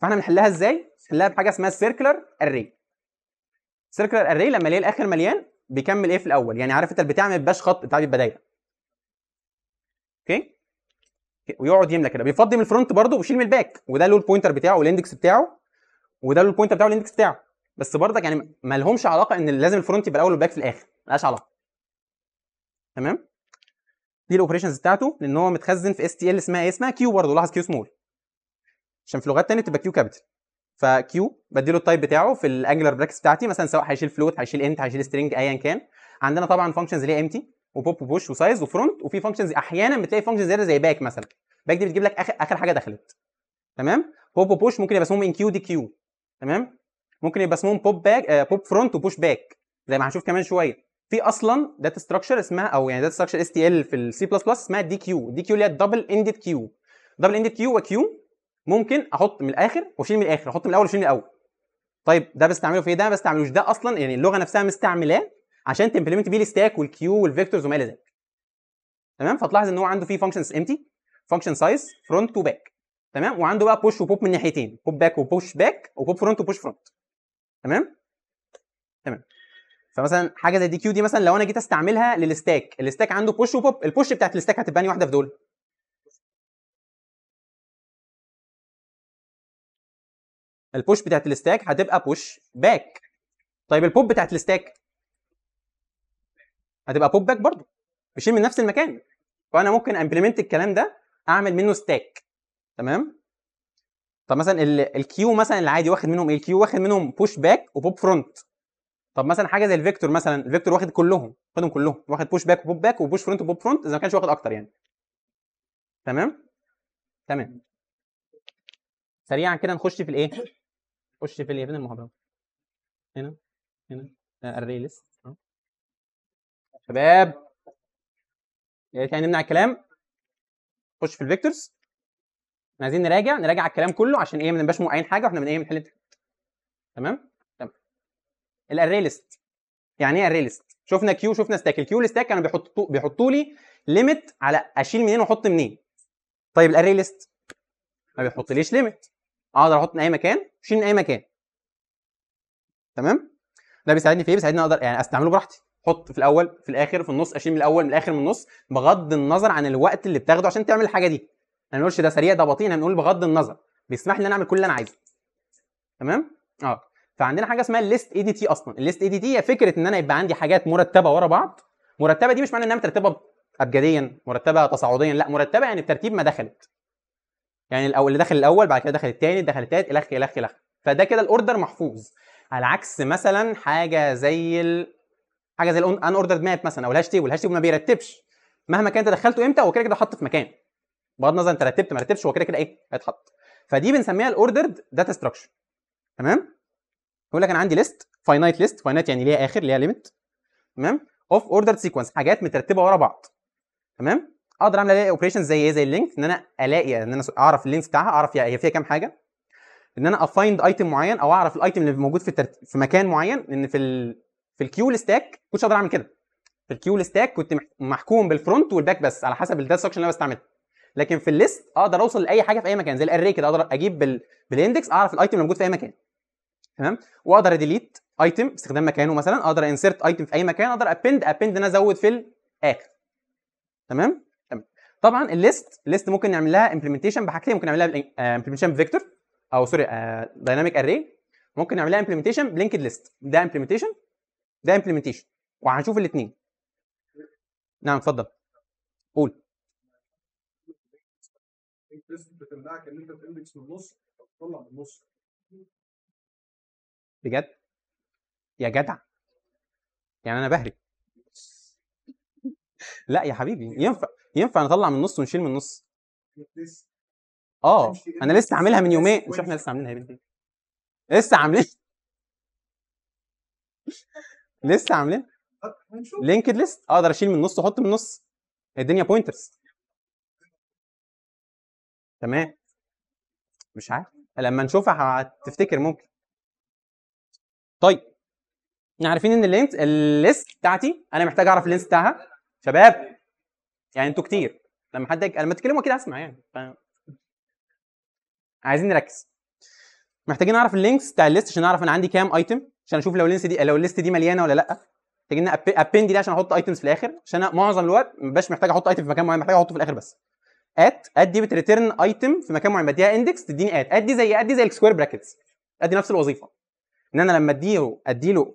Speaker 1: فاحنا بنحلها ازاي؟ بنحلها بحاجه اسمها السيركلر اري السيركلر اري لما الاقي الاخر مليان بيكمل ايه في الاول يعني عارف انت البتاع ما بيبقاش خط بتاع بيبقى دايره اوكي ويقعد يملى كده بيفضي من الفرونت برده ويشيل من الباك وده له البوينتر بتاعه والاندكس بتاعه وده له البوينتر بتاعه والاندكس بتاعه بس برضك يعني ما لهمش علاقه ان لازم الفرونت يبقى الاول والباك في الاخر ملهاش علاقه تمام دي الاوبريشنز بتاعته لان هو متخزن في اس تي ال اسمها ايه اسمها كيو برضه لاحظ كيو سمول عشان في لغات ثانيه تبقى كيو كابيتال فكيو بديله التايب بتاعه في الانجلر براكس بتاعتي مثلا سواء هيشيل فلوت هيشيل انت هيشيل سترينج ايا كان عندنا طبعا فانكشنز هي امتي وبوب وبوش وسايز وفرونت وفي فانكشنز احيانا بتلاقي فانكشنز زياده زي باك مثلا باك دي بتجيب لك اخر اخر حاجه دخلت تمام بوب وبوش ممكن يبقى اسمهم ان كيو دي كيو تمام ممكن يبقى اسمهم بوب باك آه بوب فرونت وبوش باك زي ما هنشوف كمان شويه في اصلا داتا ستراكشر اسمها او يعني داتا ستراكشر اس تي ال في السي بلس بلس اسمها دي كيو دي كيو اللي هي الدبل اندد كيو دبل اندد كيو وكيو ممكن احط من الاخر واشيل من الاخر احط من الاول واشيل من الاول طيب ده بستعمله في ايه ده ما بستعملوش ده اصلا يعني اللغه نفسها مستعملاه عشان تمبلمنت بيه الستاك والكيو والفيكتورز وما الى ذلك تمام فتلاحظ ان هو عنده فيه فانكشنز امتي فانكشن سايز فرونت وباك تمام وعنده بقى بوش وبوب من ناحيتين بوب باك وبوش باك وبوب فرونت وبوش فرونت تمام تمام فمثلا حاجه زي دي كيو دي مثلا لو انا جيت استعملها للستاك الستاك عنده بوش وبوب البوش بتاعت الستاك هتبقى واحده في دول البوش بتاعت الستاك هتبقى بوش باك طيب البوب بتاعت الستاك هتبقى بوب باك برضه بيشيل من نفس المكان فانا ممكن امبلمنت الكلام ده اعمل منه ستاك تمام طب مثلا الكيو مثلا العادي واخد منهم ايه الكيو واخد منهم بوش باك وبوب فرونت طب مثلا حاجه زي الفيكتور مثلا الفيكتور واخد كلهم واخدهم كلهم واخد بوش باك وبوب باك وبوش فرونت وبوب فرونت اذا ما كانش واخد اكتر يعني تمام تمام سريعا كده نخش في الايه خش في اليابان المحاضره هنا هنا اري آه، ليست آه. شباب يعني نمنع الكلام خش في الفيكتورز عايزين نراجع نراجع على الكلام كله عشان ايه ما نبقاش موقعين حاجه واحنا من ايه بنحل تمام تمام الاري ليست يعني ايه اري ليست شفنا كيو شفنا ستاك الكيو والستاك كانوا بيحطوا بيحطوا لي ليميت على اشيل منين واحط منين طيب الاري ليست ما بيحطليش ليميت اقدر احط من اي مكان شيل من اي مكان تمام ده بيساعدني في ايه بيساعدني اقدر يعني استعمله براحتي حط في الاول في الاخر في النص اشيل من الاول من الاخر من النص بغض النظر عن الوقت اللي بتاخده عشان تعمل الحاجه دي ما نقولش ده سريع ده بطيء هنقول بغض النظر بيسمح لي ان انا اعمل كل اللي انا عايزه تمام اه فعندنا حاجه اسمها الليست اي دي تي اصلا الليست اي دي تي هي فكره ان انا يبقى عندي حاجات مرتبه ورا بعض مرتبه دي مش معنى انها مترتبه ابجديا مرتبه تصاعديا لا مرتبه يعني بترتيب ما دخلت يعني الاول اللي دخل الاول بعد كده دخل الثاني دخل الثالث الخ الخ الخ فده كده الاوردر محفوظ على عكس مثلا حاجه زي ال... حاجه زي الان اوردر ماب مثلا او الهاش تيبل الهاش تيبل ما بيرتبش مهما كان انت دخلته امتى هو كده كده حط في مكان بغض النظر انت رتبت ما رتبتش هو كده كده ايه هيتحط فدي بنسميها الاوردرد داتا ستراكشر تمام يقول لك انا عندي ليست فاينايت ليست فاينايت يعني ليها اخر ليها ليميت تمام اوف اوردرد سيكونس حاجات مترتبه ورا بعض تمام اقدر اعمل الاقي اوبريشن زي ايه زي اللينك ان انا الاقي ان انا اعرف اللينك بتاعها اعرف هي فيها كام حاجه ان انا افايند ايتم معين او اعرف الايتم اللي موجود في الترت... في مكان معين ان في ال... في الكيو ستاك كنتش اقدر اعمل كده في الكيو ستاك كنت محكوم بالفرونت والباك بس على حسب الداتا سكشن اللي انا بستعملها لكن في الليست اقدر اوصل لاي حاجه في اي مكان زي الاري كده اقدر اجيب بال... بالاندكس اعرف الايتم اللي موجود في اي مكان تمام واقدر اديليت ايتم باستخدام مكانه مثلا اقدر انسرت ايتم في اي مكان اقدر ابند ابند ان ازود في الاخر تمام طبعا الليست الليست ممكن نعمل لها امبلمنتيشن بحاجتين ممكن نعمل لها امبلمنتيشن آه، بفيكتور او سوري دايناميك اري ممكن نعمل لها امبلمنتيشن بلينكد ليست ده امبلمنتيشن ده امبلمنتيشن وهنشوف الاثنين نعم اتفضل قول
Speaker 3: بتمنعك ان انت من النص من النص
Speaker 1: بجد يا جدع يعني انا بهري لا يا حبيبي ينفع ينفع نطلع من النص ونشيل من النص اه انا لسه عاملها من يومين مش احنا لسه عاملينها يا بنتي لسه عاملين لسه عاملين لينكد ليست اقدر اشيل من النص واحط من النص الدنيا بوينترز تمام مش عارف لما نشوفها هتفتكر ممكن طيب احنا عارفين ان اللينت الليست بتاعتي انا محتاج اعرف اللينت بتاعها شباب يعني انتوا كتير لما حد لما تتكلموا اكيد هسمع يعني ف... عايزين نركز محتاجين اعرف اللينكس بتاع الليست عشان اعرف انا عندي كام ايتم عشان اشوف لو الليست دي لو الليست دي مليانه ولا لا محتاجين ابند دي عشان احط ايتمز في الاخر عشان انا معظم الوقت مبقاش محتاج احط ايتم في مكان معين محتاج احطه في الاخر بس ات ات دي بتريتيرن ايتم في مكان معين بديها اندكس تديني ات ات دي زي ات دي زي السكوير براكتس ادي نفس الوظيفه ان انا لما اديه اديله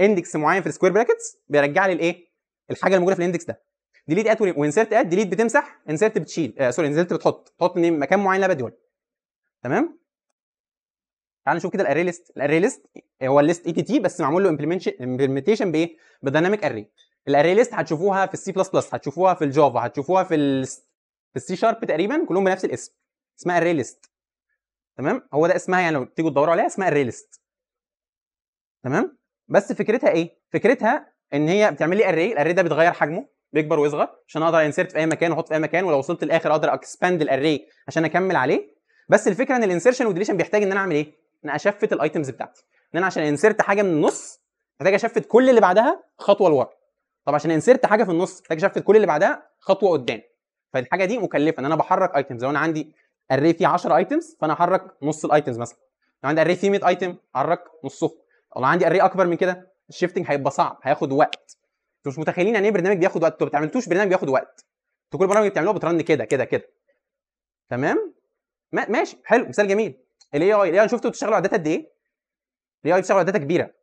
Speaker 1: اندكس آه، معين في السكوير براكتس بيرجع لي الايه الحاجه اللي موجوده في الاندكس ده ديليت ات وانسيرت ات ديليت بتمسح انسيرت بتشيل آه سوري نزلت بتحط تحط من مكان معين لها تمام تعال نشوف كده الاري ليست الاري ليست هو الليست اي تي تي بس معمول له امبلمنتيشن بايه بديناميك اري الاري ليست هتشوفوها في السي بلس بلس هتشوفوها في الجافا هتشوفوها في ال في السي شارب تقريبا كلهم بنفس الاسم اسمها اري ليست تمام هو ده اسمها يعني لو تيجوا تدوروا عليها اسمها اري ليست تمام بس فكرتها ايه فكرتها ان هي بتعمل لي اري الاري ده بيتغير حجمه بيكبر ويصغر عشان اقدر انسيرت في اي مكان واحط في اي مكان ولو وصلت للاخر اقدر اكسباند الاري عشان اكمل عليه بس الفكره ان الانسيرشن والديليشن بيحتاج ان انا اعمل ايه؟ ان انا اشفت الايتمز بتاعتي ان انا عشان انسيرت حاجه من النص محتاج اشفت كل اللي بعدها خطوه لورا طب عشان انسيرت حاجه في النص محتاج اشفت كل اللي بعدها خطوه قدام فالحاجه دي مكلفه ان انا بحرك ايتمز لو انا عندي اري فيه 10 ايتمز فانا احرك نص الايتمز مثلا لو عندي اري فيه 100 ايتم احرك نصهم لو عندي اري اكبر من كده الشيفتنج هيبقى صعب هياخد وقت انتوا مش متخيلين يعني ايه برنامج بياخد وقت انتوا ما بتعملتوش برنامج بياخد وقت انتوا كل برنامج بتعملوها بترن كده كده كده تمام ما ماشي حلو مثال جميل الاي اي الاي اي شفتوا بتشتغلوا على داتا قد ايه الاي اي بتشتغلوا على داتا كبيره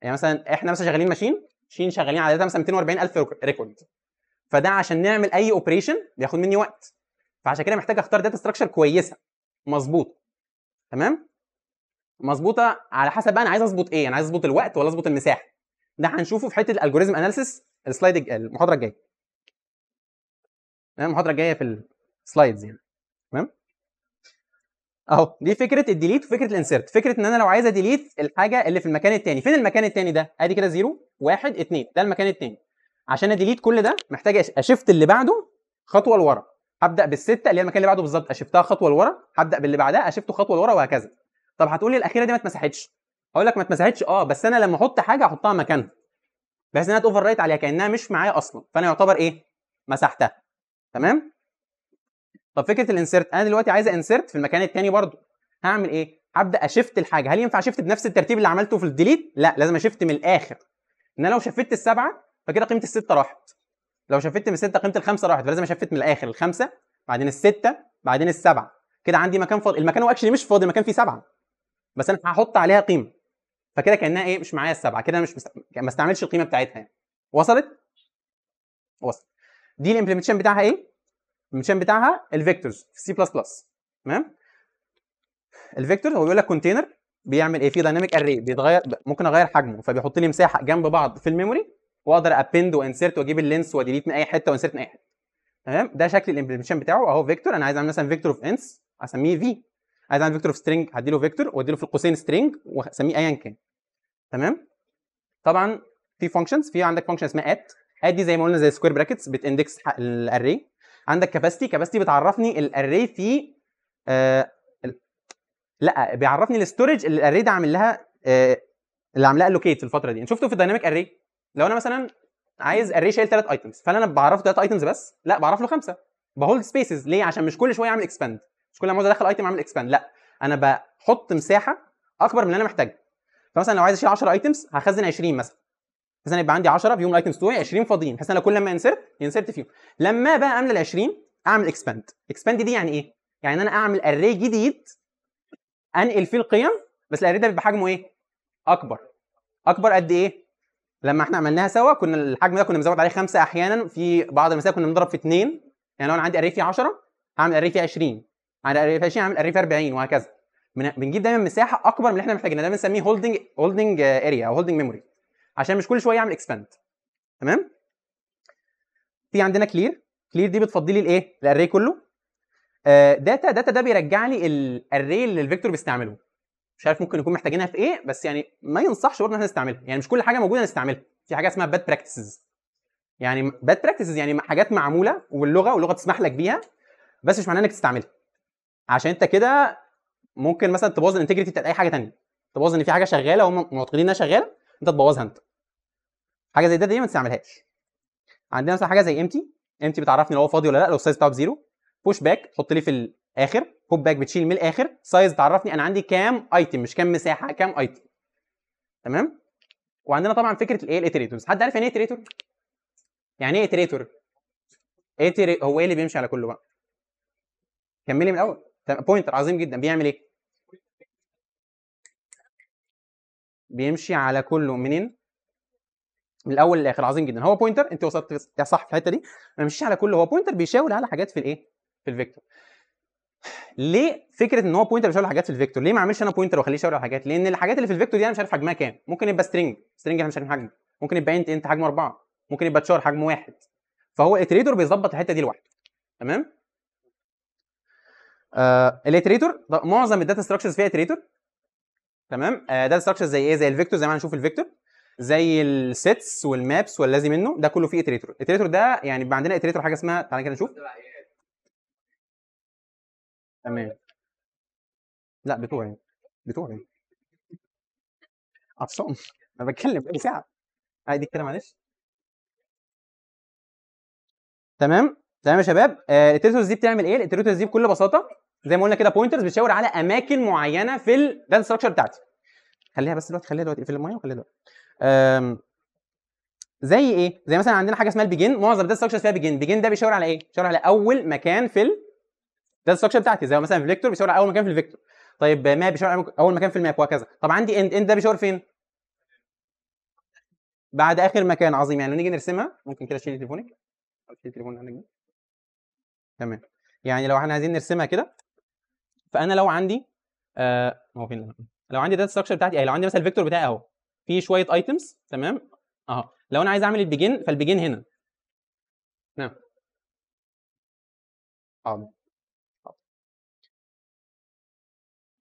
Speaker 1: يعني مثلا احنا مثلا شغالين ماشين ماشين شغالين على داتا مثلا 240000 ريكورد فده عشان نعمل اي اوبريشن بياخد مني وقت فعشان كده محتاج اختار داتا ستراكشر كويسه مظبوطه تمام مظبوطه على حسب بقى انا عايز اظبط ايه انا عايز اظبط الوقت ولا اظبط المساحه ده هنشوفه في حته الالجوريزم اناليسيس السلايد المحاضره الجايه تمام المحاضره الجايه في السلايدز يعني تمام اهو دي فكره الديليت وفكره الانسيرت فكره ان انا لو عايز اديليت الحاجه اللي في المكان الثاني فين المكان الثاني ده ادي كده 0 1 2 ده المكان الثاني عشان اديليت كل ده محتاج اشيفت اللي بعده خطوه لورا هبدا بالسته اللي هي المكان اللي بعده بالظبط اشفتها خطوه لورا هبدا باللي بعدها اشيفته خطوه لورا وهكذا طب هتقولي الاخيره دي ما اتمسحتش اقول لك ما اتمسحتش اه بس انا لما احط حاجه احطها مكانها بحيث انها اوفر رايت عليها كانها مش معايا اصلا فانا يعتبر ايه مسحتها تمام طب فكره الانسيرت انا دلوقتي عايز انسيرت في المكان الثاني برضه هعمل ايه هبدا اشفت الحاجه هل ينفع اشفت بنفس الترتيب اللي عملته في الديليت لا لازم اشفت من الاخر ان انا لو شفت السبعه فكده قيمه السته راحت لو شفت من السته قيمه الخمسه راحت فلازم اشفت من الاخر الخمسه بعدين السته بعدين السبعه كده عندي مكان فاضي المكان هو اكشلي مش فاضي المكان فيه سبعه بس انا هحط عليها قيمه فكده كانها ايه مش معايا السبعه كده مش مست... يعني ما استعملش القيمه بتاعتها يعني وصلت وصلت دي الامبلمنتيشن بتاعها ايه الامبلمنتيشن بتاعها الفيكتورز في سي بلس بلس تمام الفيكتور هو بيقول لك كونتينر بيعمل ايه في دايناميك اري بيتغير ممكن اغير حجمه فبيحط لي مساحه جنب بعض في الميموري واقدر ابند وانسرت واجيب اللينس وديليت من اي حته وانسرت من اي حته تمام ده شكل الامبلمنتيشن بتاعه اهو فيكتور انا عايز اعمل مثلا فيكتور اوف انس اسميه في عايز اعمل فيكتور اوف سترينج هديله فيكتور واديله في القوسين سترينج واسميه ايا كان تمام طبعا في فانكشنز في عندك فانكشن اسمها ات ات دي زي ما قلنا زي سكوير براكتس بتاندكس الاري عندك كاباسيتي كاباسيتي بتعرفني الاري في آه لا بيعرفني الاستورج اللي الاري ده عامل لها آه اللي عاملها الوكيت في الفتره دي شفته في الدايناميك اري لو انا مثلا عايز اري شايل ثلاث ايتمز فانا بعرفه ثلاث ايتمز بس لا بعرف له خمسه بهولد سبيسز ليه عشان مش كل شويه اعمل اكسباند مش كل ما عاوز ادخل ايتم اعمل اكسباند لا انا بحط مساحه اكبر من اللي انا محتاجه فمثلا لو عايز اشيل 10 ايتمز هخزن 20 مثلا بحيث انا يبقى عندي 10 فيهم الايتمز بتوعي 20 فاضيين بحيث انا كل ما انسرت ينسرت فيهم لما بقى املى ال 20 اعمل اكسباند اكسباند دي يعني ايه يعني ان انا اعمل اري جديد انقل فيه القيم بس الاري ده بيبقى حجمه ايه اكبر اكبر قد ايه لما احنا عملناها سوا كنا الحجم ده كنا بنزود عليه خمسه احيانا في بعض المسائل كنا بنضرب في اثنين يعني لو انا عندي اري فيه 10 هعمل اري فيه 20 على اري فيه 20 هعمل اري فيه 40 وهكذا بنجيب دايما مساحه اكبر من اللي احنا محتاجينها ده بنسميه هولدنج هولدنج اريا او هولدنج ميموري عشان مش كل شويه يعمل اكسباند تمام في عندنا كلير كلير دي بتفضي لي الايه الاري كله داتا آه، داتا ده بيرجع لي الاري اللي الفيكتور بيستعمله مش عارف ممكن نكون محتاجينها في ايه بس يعني ما ينصحش برضه ان احنا نستعملها يعني مش كل حاجه موجوده نستعملها في حاجه اسمها باد براكتسز يعني باد براكتسز يعني حاجات معموله واللغه واللغه بتسمح لك بيها بس مش معناه انك تستعملها عشان انت كده ممكن مثلا تبوظ الانتجريتي بتاعت اي حاجه ثانيه تبوظ ان في حاجه شغاله وهم معتقدين انها شغاله انت تبوظها انت حاجه زي ده دي ما تستعملهاش عندنا مثلا حاجه زي امتي امتي بتعرفني لو هو فاضي ولا لا لو السايز بتاعه بزيرو بوش باك تحط لي في الاخر هوب باك بتشيل من الاخر سايز تعرفني انا عندي كام ايتم مش كام مساحه كام ايتم تمام وعندنا طبعا فكره الايه الايتريتورز حد عارف يعني ايه اتريتور يعني ايه اتريتور ايه هو ايه اللي بيمشي على كله بقى كملي من الاول بوينتر عظيم جدا بيعمل ايه بيمشي على كله منين من الاول للاخر عظيم جدا هو بوينتر انت وصلت صح في الحته دي ما بيمشيش على كله هو بوينتر بيشاور على حاجات في الايه في الفيكتور ليه فكره ان هو بوينتر بيشاور على حاجات في الفيكتور ليه ما اعملش انا بوينتر واخليه يشاور على حاجات لان الحاجات اللي في الفيكتور دي انا مش عارف حجمها كام ممكن يبقى سترينج سترينج احنا مش عارفين حجمه ممكن يبقى انت انت حجمه اربعه ممكن يبقى تشار حجمه واحد فهو الاتريتور بيظبط الحته دي لوحده تمام آه الاتريتور معظم الداتا ستراكشرز فيها اتريتور تمام آه، داتا ستراكشرز زي ايه زي الفيكتور زي ما هنشوف الفيكتور زي السيتس والمابس واللازم منه ده كله فيه اتريتور اتريتور ده يعني بيبقى عندنا اتريتور حاجه اسمها تعالى كده نشوف
Speaker 2: تمام لا بتوعي بتوعي عطشان انا بتكلم بقالي ساعه عادي آه، كده معلش
Speaker 1: تمام تمام يا شباب الاتريتورز آه، دي بتعمل ايه الاتريتورز دي بكل بساطه زي ما قلنا كده بوينترز بتشاور على اماكن معينه في الداتا ستراكشر بتاعتي خليها بس دلوقتي خليها دلوقتي اقفل الميه وخليها دلوقتي زي ايه زي مثلا عندنا حاجه اسمها البيجن معظم الداتا ستراكشر فيها بيجن بيجن ده بيشاور على ايه بيشاور على اول مكان في الداتا ستراكشر بتاعتي زي مثلا فيكتور بيشاور على اول مكان في الفيكتور طيب ماب بيشاور على اول مكان في الماب وهكذا طب عندي اند اند ده بيشاور فين بعد اخر مكان عظيم يعني نيجي نرسمها ممكن كده شيل تليفونك او شيل تليفون تمام يعني لو احنا عايزين نرسمها كده فانا لو عندي آه، هو فين لو عندي داتا ستراكشر بتاعتي اهي لو عندي مثلا الفيكتور بتاعي اهو في شويه ايتمز تمام اهو لو انا عايز اعمل البيجن فالبيجن هنا نعم حاضر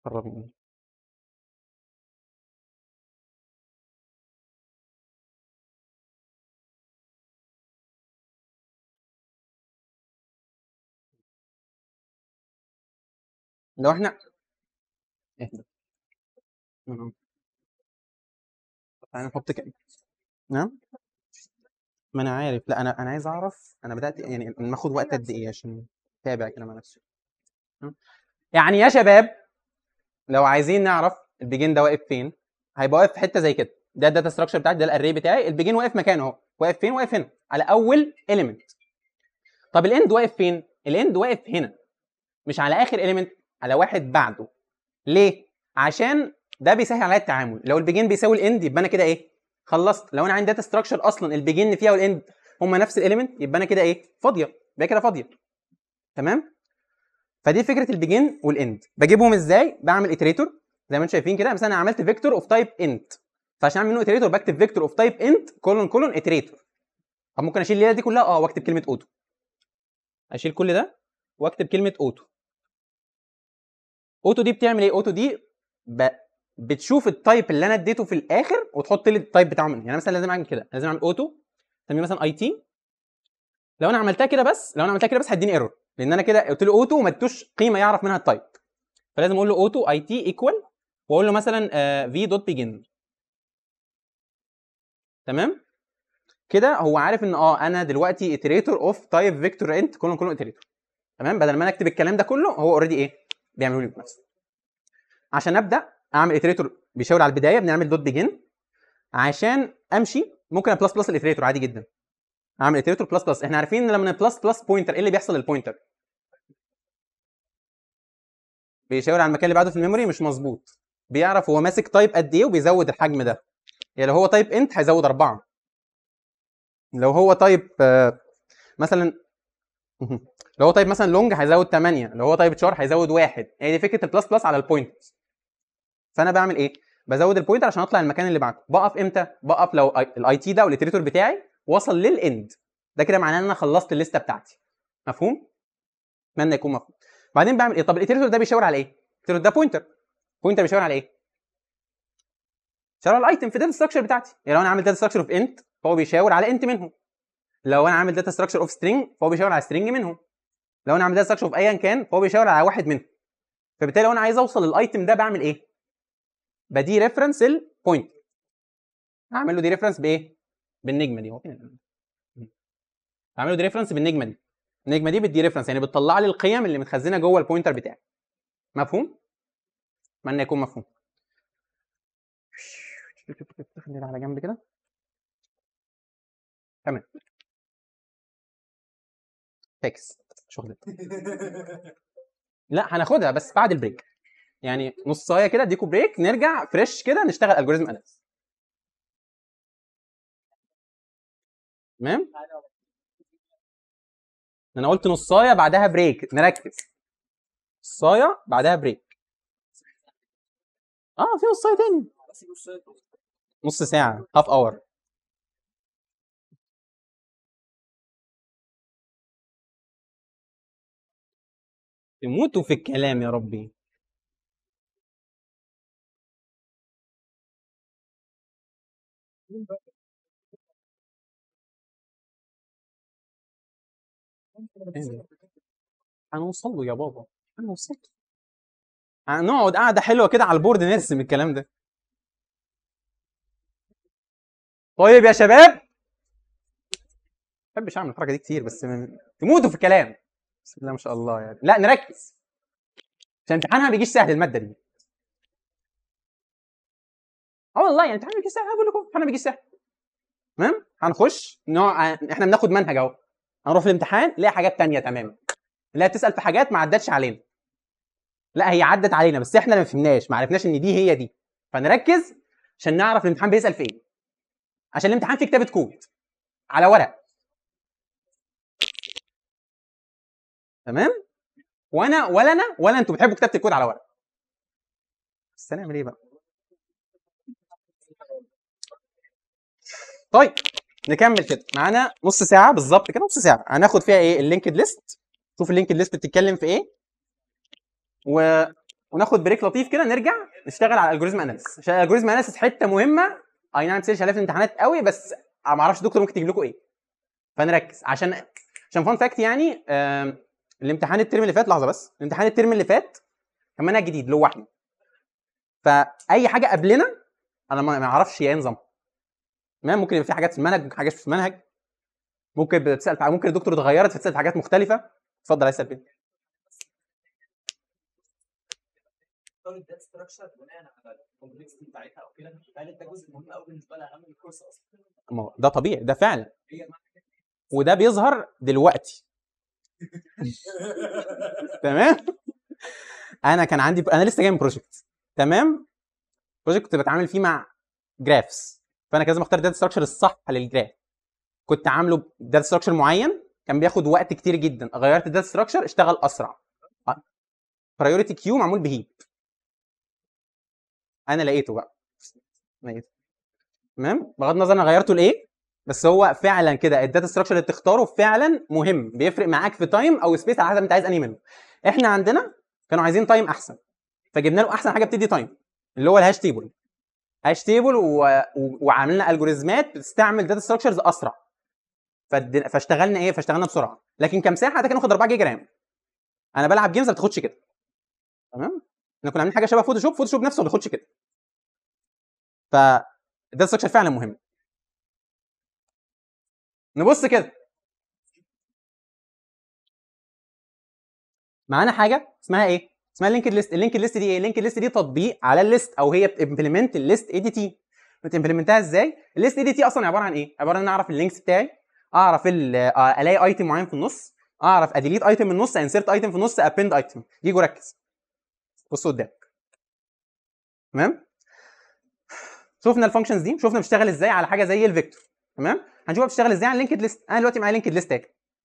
Speaker 3: قربني لو احنا اهدى
Speaker 1: انا نحط كام نعم ما انا عارف لا انا انا عايز اعرف انا بدات يعني ناخد وقت قد ايه عشان تابع كده مع نفسي يعني يا شباب لو عايزين نعرف البيجين ده واقف فين هيبقى واقف في حته زي كده ده الداتا ستراكشر بتاعتي ده الاري بتاعي البيجين واقف مكانه اهو واقف فين واقف هنا على اول اليمنت طب الاند واقف فين الاند واقف هنا مش على اخر اليمنت على واحد بعده ليه عشان ده بيسهل عليا التعامل لو البيجين بيساوي الاند يبقى انا كده ايه خلصت لو انا عندي داتا ستراكشر اصلا البيجين فيها والاند هما نفس الاليمنت يبقى انا كده ايه فاضيه يبقى كده فاضيه تمام فدي فكره البيجين والاند بجيبهم ازاي بعمل اتريتور زي ما انتم شايفين كده مثلا انا عملت فيكتور اوف تايب انت فعشان اعمل منه اتريتور بكتب فيكتور اوف تايب انت كولون كولون اتريتور طب ممكن اشيل الليله دي كلها اه واكتب كلمه اوتو اشيل كل ده واكتب كلمه اوتو اوتو دي بتعمل ايه اوتو دي ب... بتشوف التايب اللي انا اديته في الاخر وتحط لي التايب بتاعه منه يعني مثلا لازم اعمل كده لازم اعمل اوتو اسميه مثلا اي تي لو انا عملتها كده بس لو انا عملتها كده بس هيديني ايرور لان انا كده قلت له اوتو وما ادتوش قيمه يعرف منها التايب فلازم اقول له اوتو اي تي ايكوال واقول له مثلا في دوت بيجن تمام كده هو عارف ان اه انا دلوقتي اتريتور اوف تايب فيكتور انت كلهم كلهم اتريتور تمام بدل ما انا اكتب الكلام ده كله هو اوريدي ايه بيعملوا لي بنفسه عشان ابدا اعمل اتريتور بيشاور على البدايه بنعمل دوت بيجن عشان امشي ممكن بلس بلس الاتريتور عادي جدا اعمل اتريتور بلس بلس احنا عارفين لما بلس بلس بوينتر ايه اللي بيحصل للبوينتر بيشاور على المكان اللي بعده في الميموري مش مظبوط بيعرف هو ماسك تايب قد ايه وبيزود الحجم ده يعني لو هو تايب انت هيزود اربعه لو هو تايب آه، مثلا لو هو طيب مثلا لونج هيزود 8 لو هو طيب شار هيزود 1 يعني فكره البلس بلس على البوينت فانا بعمل ايه بزود البوينتر عشان اطلع المكان اللي بعده بقف امتى بقف لو الاي تي ده والاتريتور بتاعي وصل للاند ده كده معناه ان انا خلصت الليسته بتاعتي مفهوم اتمنى يكون مفهوم بعدين بعمل ايه طب الاتريتور ده بيشاور على ايه الاتريتور ده بوينتر بوينتر بيشاور على ايه بيشاور على الايتم في الداتا ستراكشر بتاعتي يعني لو انا عامل داتا ستراكشر اوف انت فهو بيشاور على انت منهم لو انا عامل داتا ستراكشر اوف سترينج فهو بيشاور على سترينج منهم لو انا عامل ده سكشن في ايا كان فهو بيشاور على واحد منهم فبالتالي لو انا عايز اوصل للايتم ده بعمل ايه؟ بدي ريفرنس البوينت اعمل له دي ريفرنس بايه؟ بالنجمه دي هو فين اعمل له دي ريفرنس بالنجمه دي النجمه دي بتدي ريفرنس يعني بتطلع لي القيم اللي متخزنه جوه البوينتر بتاعي مفهوم؟ اتمنى يكون مفهوم
Speaker 2: ده على جنب كده تمام تكست شغل لا هناخدها بس بعد البريك يعني نصايه كده اديكم بريك نرجع فريش كده نشتغل الجوريزم اناليسيس تمام انا قلت نصايه بعدها بريك نركز نصايه بعدها بريك اه في نصايه تاني نص ساعه هاف اور
Speaker 3: يموتوا في الكلام يا ربي إيه؟ هنوصل له يا بابا هنوصل
Speaker 2: هنقعد قاعده حلوه كده على البورد نرسم الكلام ده طيب يا شباب ما
Speaker 1: بحبش اعمل الحركه دي كتير بس تموتوا في الكلام بسم الله ما شاء الله يعني لا نركز عشان امتحانها ما بيجيش سهل الماده دي
Speaker 2: اه والله يعني امتحان بيجي سهل انا بقول لكم امتحان بيجي سهل
Speaker 1: تمام هنخش نوع آه، احنا بناخد منهج اهو هنروح الامتحان نلاقي حاجات تانية تمام نلاقي تسال في حاجات ما عدتش علينا لا هي عدت علينا بس احنا ما فهمناش ما عرفناش ان دي هي دي فنركز عشان نعرف الامتحان بيسال في ايه عشان الامتحان فيه كتابه كود
Speaker 2: على ورق تمام وانا ولا انا ولا انتوا بتحبوا كتابه الكود على ورق بس هنعمل ايه بقى
Speaker 1: طيب نكمل كده معانا نص ساعه بالظبط كده نص ساعه هناخد فيها ايه اللينكد ليست شوف اللينكد ليست بتتكلم في ايه و... وناخد بريك لطيف كده نرجع نشتغل على الالجوريزم اناليس عشان الالجوريزم اناليس حته مهمه اي نعم سيرش عليها في الامتحانات قوي بس ما اعرفش دكتور ممكن تجيب لكم ايه فنركز عشان عشان فان فاكت يعني آم... الامتحان الترم اللي فات لحظه بس الامتحان الترم اللي فات كان منهج جديد لوحده فاي حاجه قبلنا انا ما اعرفش ايه نظام تمام ممكن يبقى في حاجات في المنهج ممكن حاجات في المنهج ممكن بتسال في ممكن الدكتور اتغيرت فتسال في حاجات مختلفه اتفضل يا سلبي ده طبيعي ده فعلا وده بيظهر دلوقتي تمام انا كان عندي انا لسه جاي من بروجكت تمام بروجكت كنت بتعامل فيه مع جرافس فانا كان لازم اختار الداتا ستراكشر الصح للجراف كنت عامله داتا ستراكشر معين كان بياخد وقت كتير جدا غيرت الداتا ستراكشر اشتغل اسرع برايورتي كيو معمول بهيب انا لقيته بقى لقيته تمام بغض النظر انا غيرته لايه بس هو فعلا كده الداتا ستراكشر اللي بتختاره فعلا مهم بيفرق معاك في تايم او سبيس على حسب انت عايز انهي منه احنا عندنا كانوا عايزين تايم احسن فجبنا له احسن حاجه بتدي تايم اللي هو الهاش تيبل هاش تيبل و... و... وعملنا الجوريزمات بتستعمل داتا ستراكشرز اسرع فد... فاشتغلنا ايه فاشتغلنا بسرعه لكن كمساحه ده كان واخد 4 جيجا رام انا بلعب جيمز ما بتاخدش كده تمام احنا كنا عاملين حاجه شبه فوتوشوب فوتوشوب نفسه ما بياخدش كده
Speaker 2: ف ده ستراكشر فعلا مهم نبص كده معانا
Speaker 1: حاجه اسمها ايه اسمها لينكد ليست اللينكد ليست دي ايه اللينكد ليست دي تطبيق على الليست او هي بتمبلمنت الليست اي دي تي بتمبلمنتها ازاي الليست اي دي تي اصلا عباره عن ايه عباره عن ان اعرف اللينكس بتاعي اعرف آه، الاقي ايتم معين في النص اعرف اديليت ايتم من النص انسرت ايتم في النص ابند ايتم جيجو وركز بص قدامك تمام شفنا الفانكشنز دي شفنا بتشتغل ازاي على حاجه زي الفيكتور تمام هنشوفها بتشتغل ازاي على لينكد ليست انا دلوقتي معايا لينكد ليست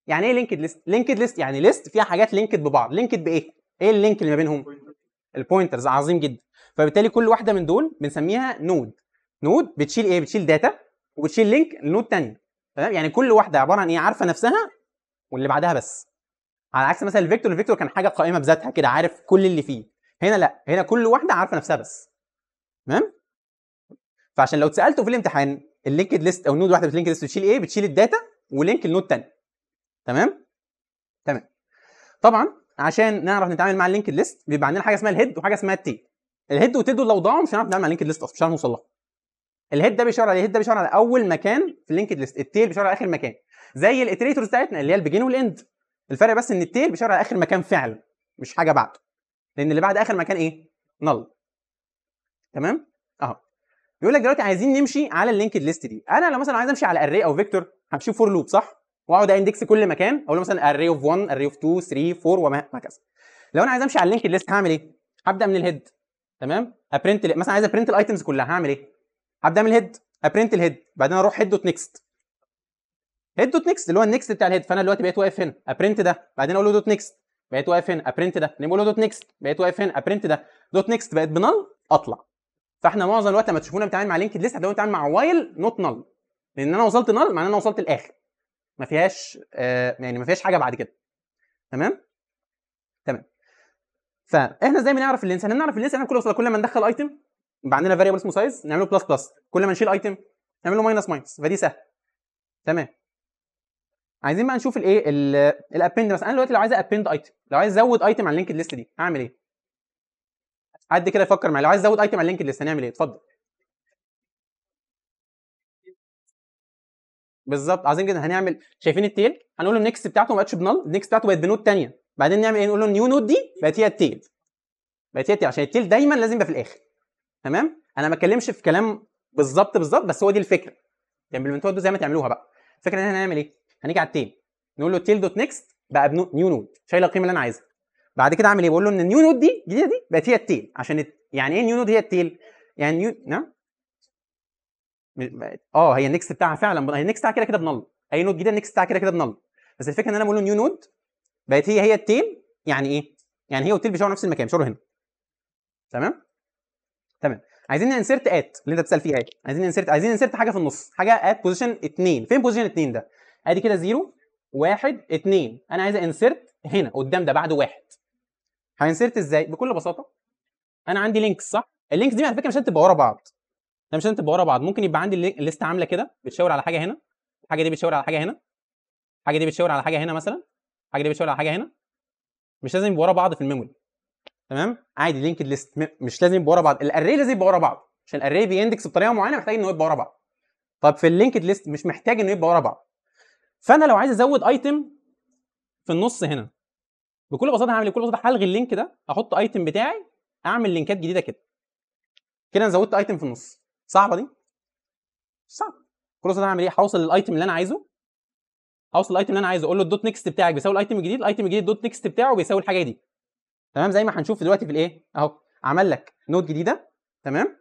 Speaker 1: يعني ايه لينكد ليست لينكد ليست يعني ليست فيها حاجات لينكد ببعض لينكد بايه ايه اللينك اللي ما بينهم البوينترز عظيم جدا فبالتالي كل واحده من دول بنسميها نود نود بتشيل ايه بتشيل داتا وبتشيل لينك لنود ثانيه تمام يعني كل واحده عباره عن ايه عارفه نفسها واللي بعدها بس على عكس مثلا الفيكتور الفيكتور كان حاجه قائمه بذاتها كده عارف كل اللي فيه هنا لا هنا كل واحده عارفه نفسها بس تمام فعشان لو اتسالتوا في الامتحان اللينكد ليست او النود واحده بتلينكد ليست بتشيل ايه؟ بتشيل الداتا ولينك لنود ثاني تمام؟ تمام طبعا عشان نعرف نتعامل مع اللينكد ليست بيبقى عندنا حاجه اسمها الهيد وحاجه اسمها التيل الهيد والتيل دول لو ضاعوا مش هنعرف نتعامل مع اللينكد ليست اصلا مش هنعرف نوصل لها الهيد ده بيشاور على إيه؟ الهيد ده بيشاور على اول مكان في اللينكد ليست التيل بيشاور على اخر مكان زي الاتريتورز بتاعتنا اللي هي البجين والاند الفرق بس ان التيل بيشاور على اخر مكان فعلا مش حاجه بعده لان اللي بعد اخر مكان ايه نل تمام يقول لك دلوقتي عايزين نمشي على اللينكد ليست دي انا لو مثلا عايز امشي على اري او فيكتور همشي فور لوب صح واقعد اندكس كل مكان اقول مثلا اري اوف 1 اري اوف 2 3 4 وهكذا لو انا عايز امشي على اللينكد ليست هعمل ايه هبدا من الهيد تمام ابرنت مثلا عايز ابرنت الايتمز كلها هعمل ايه هبدا من الهيد ابرنت الهيد بعدين اروح هيد دوت نيكست هيد دوت نيكست اللي هو النيكست بتاع الهيد فانا دلوقتي بقيت واقف هنا ابرنت ده بعدين اقول له دوت نيكست بقيت واقف هنا ابرنت ده نقول له دوت نيكست بقيت واقف هنا ابرنت ده دوت نيكست بقت بنل اطلع فاحنا معظم الوقت لما تشوفونا بنتعامل مع لينكد لسه هتلاقونا بنتعامل مع وايل نوت نل لان انا وصلت نل معناه انا وصلت الاخر ما فيهاش آه يعني ما فيهاش حاجه بعد كده تمام تمام فاحنا ازاي بنعرف اللينس احنا بنعرف اللينس احنا كل وصل كل ما ندخل ايتم يبقى عندنا فاريبل اسمه سايز نعمله بلس بلس كل ما نشيل ايتم نعمله ماينس ماينس فدي سهله تمام عايزين بقى نشوف الايه الابند مثلا انا دلوقتي لو عايز ابند ايتم لو عايز ازود ايتم على اللينكد ليست دي هعمل ايه عد كده فكر معايا لو عايز ازود ايتم على اللينكد ليست هنعمل ايه اتفضل
Speaker 2: بالظبط عايزين جدا
Speaker 1: هنعمل شايفين التيل هنقول له النكست بتاعته ما بقتش بنل النكست بتاعته بقت بنود ثانيه بعدين نعمل ايه نقول له النيو نود دي بقت هي التيل بقت هي التيل عشان التيل دايما لازم يبقى في الاخر تمام انا ما اتكلمش في كلام بالظبط بالظبط بس هو دي الفكره يعني الامبلمنتات زي ما تعملوها بقى الفكره ان احنا هنعمل ايه هنيجي على التيل نقول له التيل دوت نكست بقى نيو نود شايله القيمه اللي انا عايزها بعد كده اعمل ايه بقول له ان النيو نود دي الجديده دي بقت هي التيل عشان يعني ايه نيو نود هي التيل يعني نيو نعم اه هي النكست بتاعها فعلا هي النكست بتاعها كده كده بنل اي نود جديده النكست بتاعها كده كده بنل بس الفكره ان انا بقول له نيو نود بقت هي هي التيل يعني ايه يعني هي والتيل بيشاوروا نفس المكان بيشاوروا هنا تمام تمام عايزين ننسرت ات اللي انت بتسال فيها ايه؟ عايزين ننسرت عايزين ننسرت حاجه في النص حاجه ات بوزيشن 2 فين بوزيشن 2 ده ادي كده 0 1 2 انا عايز انسرت هنا قدام ده بعد واحد هينسرت ازاي بكل بساطه انا عندي لينكس صح اللينكس دي على فكره مش هتبقى ورا بعض انا مش هتبقى ورا بعض ممكن يبقى عندي الليست عامله كده بتشاور على حاجه هنا الحاجه دي بتشاور على حاجه هنا الحاجه دي بتشاور على حاجه هنا مثلا الحاجه دي بتشاور على حاجه هنا مش لازم يبقى ورا بعض في الميموري تمام عادي لينكد ليست مش لازم يبقى ورا بعض الاري لازم يبقى ورا بعض عشان الاري بيندكس بطريقه معينه محتاج ان هو يبقى ورا بعض طب في اللينكد ليست مش محتاج انه يبقى ورا بعض فانا لو عايز ازود ايتم في النص هنا بكل بساطه هعمل ايه؟ بكل بساطه هلغي اللينك ده احط ايتم بتاعي اعمل لينكات جديده كده كده انا زودت ايتم في النص صعبه دي؟ صعبه بكل بساطه هعمل ايه؟ هوصل للايتم اللي انا عايزه هوصل للايتم اللي انا عايزه اقول له الدوت نكست بتاعك بيساوي الايتم الجديد الايتم الجديد الدوت نكست بتاعه بيساوي الحاجه دي تمام زي ما هنشوف دلوقتي في الايه اهو عمل لك نوت جديده تمام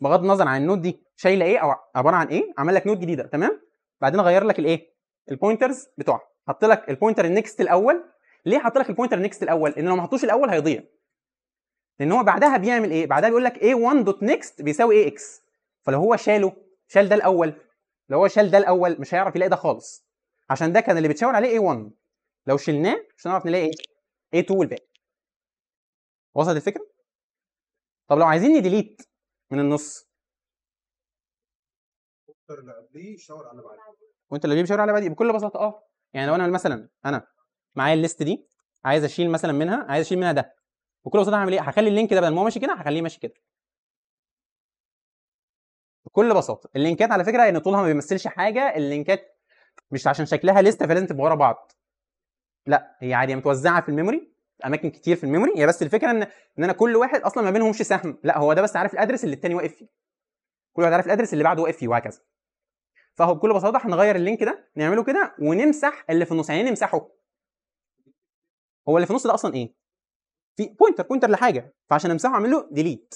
Speaker 1: بغض النظر عن النوت دي شايله ايه او عباره عن ايه عمل لك نوت جديده تمام بعدين غير لك الايه البوينترز بتوعها حط لك البوينتر النكست الاول ليه حاطط لك البوينتر نيكست الاول ان لو ما حطوش الاول هيضيع لان هو بعدها بيعمل ايه بعدها بيقول لك a1 دوت نيكست بيساوي ايه اكس فلو هو شاله شال ده الاول لو هو شال ده الاول مش هيعرف يلاقي ده خالص عشان ده كان اللي بيتشاور عليه a1 لو شلناه مش هنعرف نلاقي ايه a2 والباقي وصلت الفكره طب لو عايزين نديليت من النص
Speaker 2: وانت اللي قبليه بيشاور على بعديه
Speaker 1: وانت اللي بيشاور على بعديه بكل بساطه اه يعني لو انا مثلا انا معايا الليست دي عايز اشيل مثلا منها عايز اشيل منها ده بكل بساطه هعمل ايه هخلي اللينك ده بدل ما هو ماشي كده هخليه ماشي كده بكل بساطه اللينكات على فكره ان طولها ما بيمثلش حاجه اللينكات مش عشان شكلها لسته فلازم تبقى ورا بعض لا هي عادي متوزعه في الميموري اماكن كتير في الميموري هي بس الفكره ان ان انا كل واحد اصلا ما بينهمش سهم لا هو ده بس عارف الادرس اللي التاني واقف فيه كل واحد عارف الادرس اللي بعده واقف فيه وهكذا فهو بكل بساطه هنغير اللينك ده نعمله كده ونمسح اللي في النص يعني نمسحه هو اللي في النص ده اصلا ايه في بوينتر بوينتر لحاجه فعشان امسحه اعمل له ديليت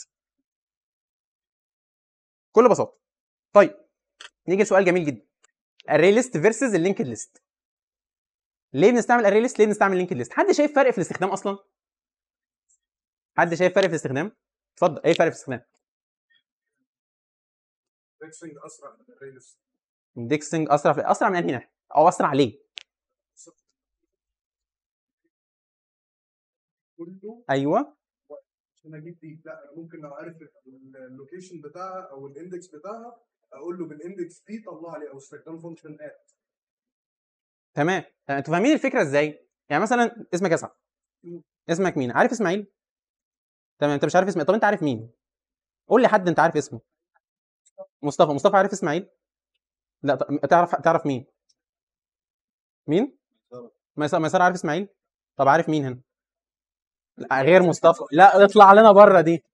Speaker 1: بكل بساطه طيب نيجي لسؤال جميل جدا الري ليست فيرسز اللينكد ليست ليه بنستعمل الري ليست ليه بنستعمل لينكد ليست حد شايف فرق في الاستخدام اصلا حد شايف فرق في الاستخدام اتفضل ايه فرق في الاستخدام
Speaker 3: اندكسنج اسرع من الري ليست
Speaker 2: ديكسنج اسرع اسرع من انهي ناحيه او اسرع ليه كله ايوه
Speaker 3: عشان اجيب دي لا ممكن لو عارف اللوكيشن بتاعها او الاندكس بتاعها اقول له بالاندكس دي طلع لي او استخدام فانكشن ات
Speaker 1: تمام انتوا فاهمين الفكره ازاي؟ يعني مثلا اسمك اسعد اسمك مين؟ عارف اسماعيل؟ تمام انت مش عارف اسمه طب انت عارف مين؟ قول لي حد انت عارف اسمه مصطفى مصطفى عارف اسماعيل؟ لا تعرف تعرف مين؟ مين؟ ميسر ميسر عارف اسماعيل؟ طب عارف مين هنا؟ لا غير مصطفى لا اطلع لنا بره دي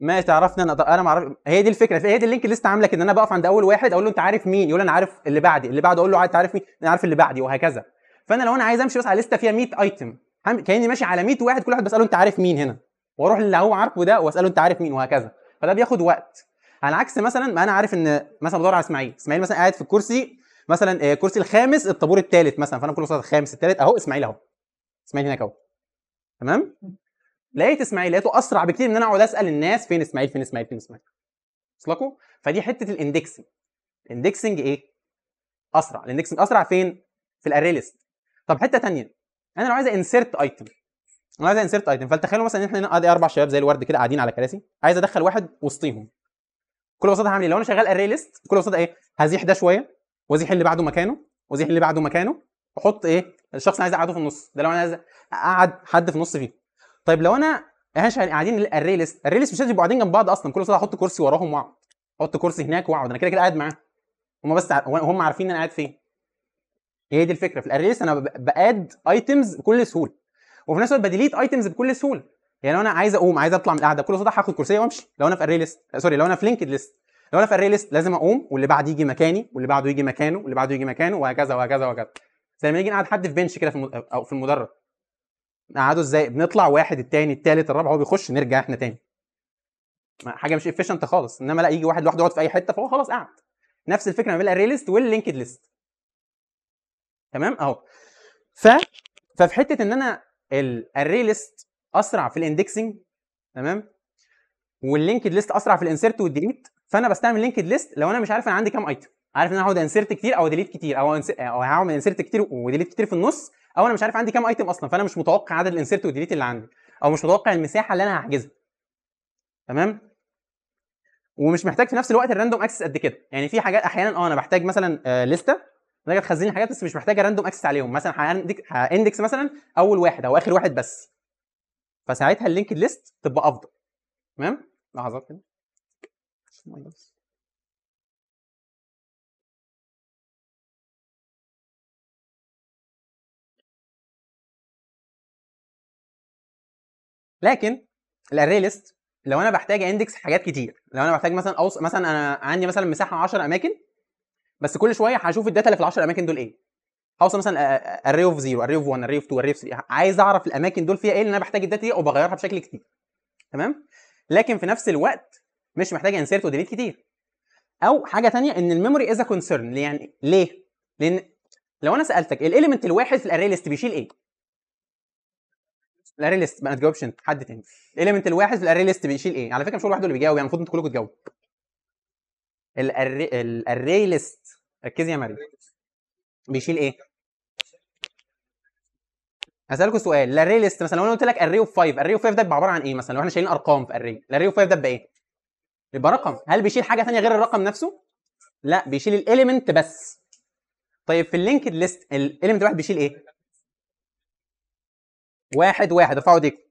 Speaker 1: ما تعرفنا انا انا ما اعرف هي دي الفكره هي دي اللينك ليست عامله كده انا بقف عند اول واحد اقول له انت عارف مين يقول انا عارف اللي بعدي اللي بعده اقول له انت عارف مين انا عارف اللي بعدي وهكذا فانا لو انا عايز امشي بس على لسته فيها 100 ايتم كاني ماشي على 100 واحد كل واحد بساله انت عارف مين هنا واروح اللي هو عارفه ده واساله انت عارف مين وهكذا فده بياخد وقت على عكس مثلا ما انا عارف ان مثلا بدور على اسماعيل اسماعيل مثلا قاعد في الكرسي مثلا آه، كرسي الخامس الطابور الثالث مثلا فانا كل الخامس الثالث اهو اسماعيل اهو اسماعيل هناك اهو تمام لقيت اسماعيل لقيته اسرع بكتير من ان انا اقعد اسال الناس فين اسماعيل فين اسماعيل فين اسماعيل وصلكوا فدي حته الاندكسنج الاندكسنج ايه اسرع الاندكسنج اسرع فين في الاري ليست طب حته ثانيه انا لو عايز انسرت ايتم انا عايز انسرت ايتم فتخيلوا مثلا ان احنا هنا آه، اربع شباب زي الورد كده قاعدين على كراسي عايز ادخل واحد وسطيهم كل بساطه هعمل ايه لو انا شغال اري ليست كل بساطه ايه هزيح ده شويه وازيح اللي بعده مكانه وازيح اللي بعده مكانه واحط ايه الشخص اللي عايز اقعده في النص ده لو انا عايز اقعد حد في النص فيه طيب لو انا احنا قاعدين الري ليست الري ليست مش قاعدين جنب بعض اصلا كل واحد احط كرسي وراهم واقعد احط كرسي هناك واقعد انا كده كده قاعد معاهم هم بس هم عارفين انا قاعد فين هي دي الفكره في الري ليست انا باد ايتمز بكل سهوله وفي نفس الوقت بديليت ايتمز بكل سهوله يعني لو انا عايز اقوم عايز اطلع من القعده كل صداع هاخد كرسي وامشي لو انا في الري ليست سوري لو انا في لينكد ليست لو انا في الري ليست لازم اقوم واللي بعد يجي مكاني واللي بعده يجي مكانه واللي بعده يجي مكانه وهكذا وهكذا وهكذا زي ما نيجي نقعد حد في بنش كده في او في المدرج نقعده ازاي بنطلع واحد الثاني الثالث الرابع هو بيخش نرجع احنا تاني حاجه مش افيشنت خالص انما لا يجي واحد لوحده يقعد في اي حته فهو خلاص قعد نفس الفكره ما بين الاري ليست واللينكد ليست تمام اهو ف ففي حته ان انا الاري ليست اسرع في الاندكسنج تمام واللينكد ليست اسرع في الانسيرت والديليت فانا بستعمل لينكد ليست لو انا مش عارف انا عندي كام ايتم عارف ان انا هقعد انسرت كتير او ديليت كتير او انس... او هعمل انسرت كتير وديليت كتير في النص او انا مش عارف عندي كام ايتم اصلا فانا مش متوقع عدد الانسرت والديليت اللي عندي او مش متوقع المساحه اللي انا هحجزها تمام ومش محتاج في نفس الوقت الراندوم اكسس قد كده يعني في حاجات احيانا اه انا بحتاج مثلا آه لسته محتاج تخزن لي حاجات بس مش محتاجه راندوم اكسس عليهم مثلا هاندكس مثلا اول واحد او اخر واحد بس فساعتها اللينكد ليست تبقى افضل تمام لحظات كده minus
Speaker 2: لكن الاري
Speaker 1: ليست لو انا بحتاج اندكس حاجات كتير لو انا بحتاج مثلا اوصل مثلا انا عندي مثلا مساحه 10 اماكن بس كل شويه هشوف الداتا اللي في ال 10 اماكن دول ايه هوصل مثلا اري اوف 0 اري اوف 1 اري اوف 2 اري اوف 3 عايز اعرف الاماكن دول فيها ايه اللي انا بحتاج الداتا دي وبغيرها بشكل كتير تمام لكن في نفس الوقت مش محتاج انسيرت وديليت كتير او حاجه تانية ان الميموري از ا كونسيرن يعني ليه لان لو انا سالتك الاليمنت الواحد في الاري ليست بيشيل ايه الاري ليست ما تجاوبش انت حد تاني الاليمنت الواحد في الاري ليست بيشيل ايه على فكره مش هو لوحده اللي بيجاوب يعني المفروض انتوا كلكم تجاوبوا الاري الاري ليست ركزي يا مريم بيشيل ايه هسألكوا سؤال الاري ليست مثلا لو انا قلت لك اري اوف 5 اري اوف 5 ده بيبقى عباره عن ايه مثلا لو احنا شايلين ارقام في اري الاري اوف 5 ده بيبقى ايه يبقى رقم هل بيشيل حاجه ثانيه غير الرقم نفسه لا بيشيل الاليمنت بس طيب في اللينكد ليست الاليمنت الواحد بيشيل ايه واحد واحد ارفعوا ايديكم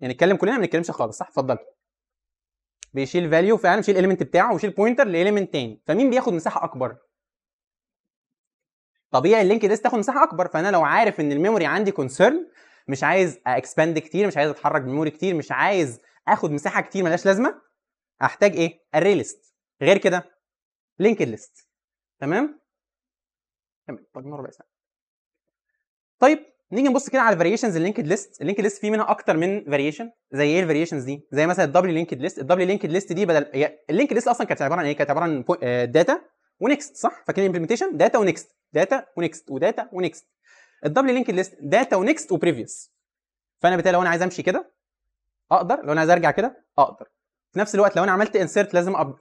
Speaker 1: يعني نتكلم كلنا ما نتكلمش خالص صح اتفضل بيشيل فاليو فعلا بيشيل الاليمنت بتاعه ويشيل بوينتر لاليمنت تاني فمين بياخد مساحه اكبر طبيعي اللينك ليست تاخد مساحه اكبر فانا لو عارف ان الميموري عندي كونسيرن مش عايز اكسباند كتير مش عايز اتحرك بميموري كتير مش عايز اخد مساحه كتير ملهاش لازمه احتاج ايه اري ليست غير كده لينكد ليست تمام تمام طيب نيجي نبص كده على الفاريشنز اللينكد ليست اللينكد ليست فيه منها اكتر من فاريشن زي ايه الفاريشنز دي زي مثلا الدبل لينكد ليست الدبل لينكد ليست دي بدل هي اللينكد ليست اصلا كانت عباره عن ايه كانت عباره عن داتا آه، ونكست صح فاكرين الامبلمنتيشن داتا ونكست داتا ونكست وداتا ونكست الدبل لينكد ليست داتا ونكست وبريفيوس فانا بالتالي لو انا عايز امشي كده اقدر لو انا عايز ارجع كده اقدر في نفس الوقت لو انا عملت انسيرت لازم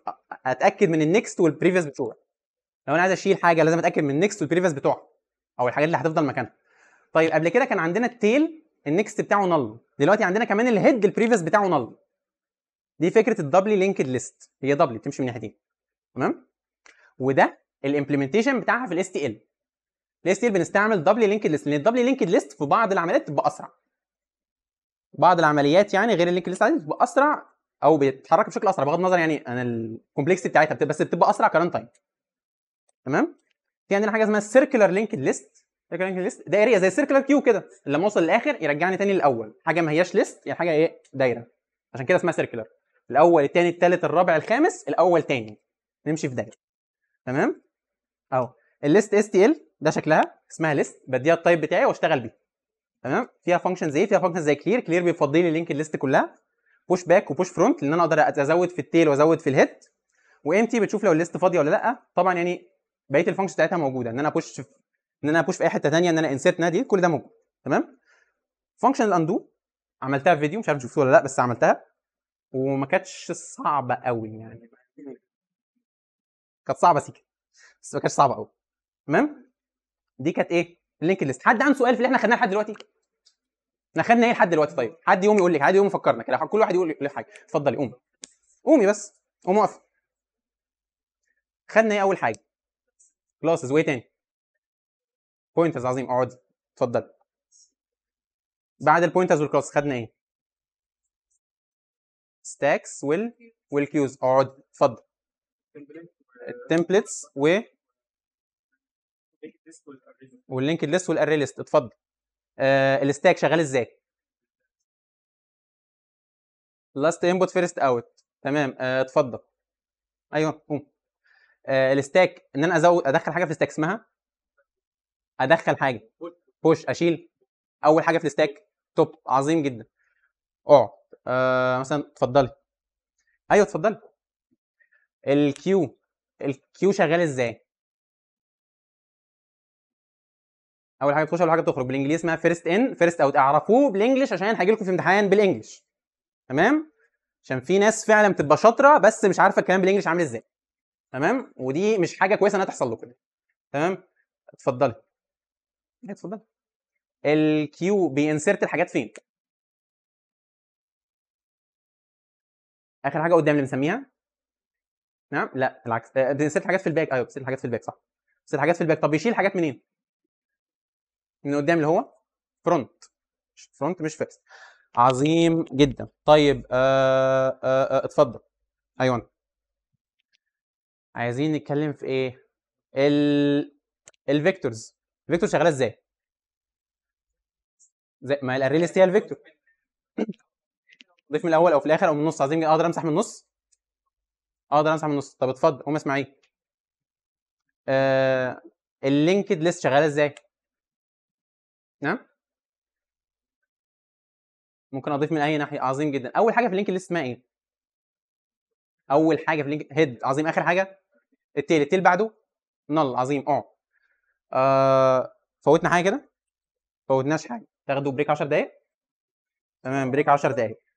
Speaker 1: اتاكد من النكست والبريفيس بتوعه لو انا عايز اشيل حاجه لازم اتاكد من النكست والبريفيس بتوعها او الحاجات اللي هتفضل مكانها طيب قبل كده كان عندنا التيل النكست بتاعه نل دلوقتي عندنا كمان الهيد البريفيس بتاعه نل دي فكره الدبلي لينكد ليست هي دبلي بتمشي من ناحيتين تمام وده الامبلمنتيشن بتاعها في الاس تي ال الاس تي ال بنستعمل دبلي لينكد ليست لان الدبلي لينكد ليست في بعض العمليات بتبقى اسرع بعض العمليات يعني غير اللينك ليست بتبقى اسرع او بتتحرك بشكل اسرع بغض النظر يعني انا الكومبلكسيتي بتاعتها بس بتبقى اسرع كران تايم تمام في عندنا حاجه اسمها السيركلر لينك ليست سيركلر لينك ليست دائريه زي السيركلر كيو كده لما اوصل للاخر يرجعني تاني للاول حاجه ما هياش ليست يعني حاجه ايه دايره عشان كده اسمها سيركلر الاول الثاني الثالث الرابع الخامس الاول تاني نمشي في دايره تمام اهو الليست اس تي ال ده شكلها اسمها ليست بديها التايب بتاعي واشتغل بيه تمام فيها فانكشنز ايه فيها فانكشنز زي كلير كلير بيفضي لي لينك ليست كلها بوش باك وبوش فرونت لان انا اقدر ازود في التيل وازود في الهيد وامتي بتشوف لو الليست فاضيه ولا لا طبعا يعني بقيه الفانكشنز بتاعتها موجوده ان انا ابوش ان انا ابوش في اي حته ثانيه ان انا انسيرت نادي كل ده موجود تمام فانكشن الاندو عملتها في فيديو مش عارف شفتوه ولا لا بس عملتها وما كانتش صعبه قوي يعني كانت صعبه سيكا بس ما كانتش صعبه قوي تمام دي كانت ايه اللينك ليست حد عنده سؤال في اللي احنا خدناه لحد دلوقتي احنا خدنا ايه لحد دلوقتي طيب حد يقوم يقول لك حد يقوم يفكرنا كده كل واحد يقول لي حاجه اتفضلي قومي قومي بس قومي واقفه خدنا ايه اول حاجه كلاسز وايه تاني بوينترز عظيم اقعد اتفضلي بعد البوينترز والكلاسز خدنا ايه ستاكس وال والكيوز اقعد اتفضل
Speaker 3: التمبلتس
Speaker 1: و واللينكد ليست والاري ليست اتفضل آه الستاك شغال ازاي لاست انبوت فيرست اوت تمام آه اتفضل ايوه قوم آه الستاك ان انا ازود ادخل حاجه في الستاك اسمها ادخل حاجه بوش اشيل اول حاجه في الستاك توب عظيم جدا اقعد آه مثلا اتفضلي ايوه اتفضلي
Speaker 2: الكيو الكيو شغال ازاي
Speaker 1: اول حاجه تخش اول حاجه تخرج بالانجليزي اسمها فيرست ان فيرست اوت اعرفوه بالانجلش عشان هاجي لكم في امتحان بالانجلش تمام عشان في ناس فعلا بتبقى شاطره بس مش عارفه الكلام بالانجلش عامل ازاي تمام ودي مش حاجه كويسه انها تحصل لكم تمام اتفضلي اتفضلي الكيو بينسرت الحاجات فين
Speaker 2: اخر حاجه قدام اللي مسميها نعم
Speaker 1: لا بالعكس آه، بينسرت الحاجات في الباك ايوه بينسرت الحاجات في الباك صح بينسرت الحاجات في الباك طب بيشيل حاجات منين من قدام اللي هو فرونت فرونت مش فيرست عظيم جدا طيب آآ آه، آآ آه، آه، اتفضل ايوه عايزين نتكلم في ايه ال الفيكتورز الفيكتور شغاله ازاي زي ما الاريليس هي الفيكتور ضيف من الاول او في الاخر او من النص عظيم جدا اقدر امسح من النص اقدر امسح من النص طب اتفضل قوم اسمع ايه اللينكد ليست شغاله ازاي
Speaker 2: نعم ممكن اضيف من اي
Speaker 1: ناحيه عظيم جدا اول حاجه في اللينك ليست اسمها ايه اول حاجه في اللينك هيد عظيم اخر حاجه التيل التيل بعده نل عظيم آه. اه فوتنا حاجه كده فوتناش حاجه تاخدوا بريك 10 دقايق تمام بريك 10
Speaker 2: دقايق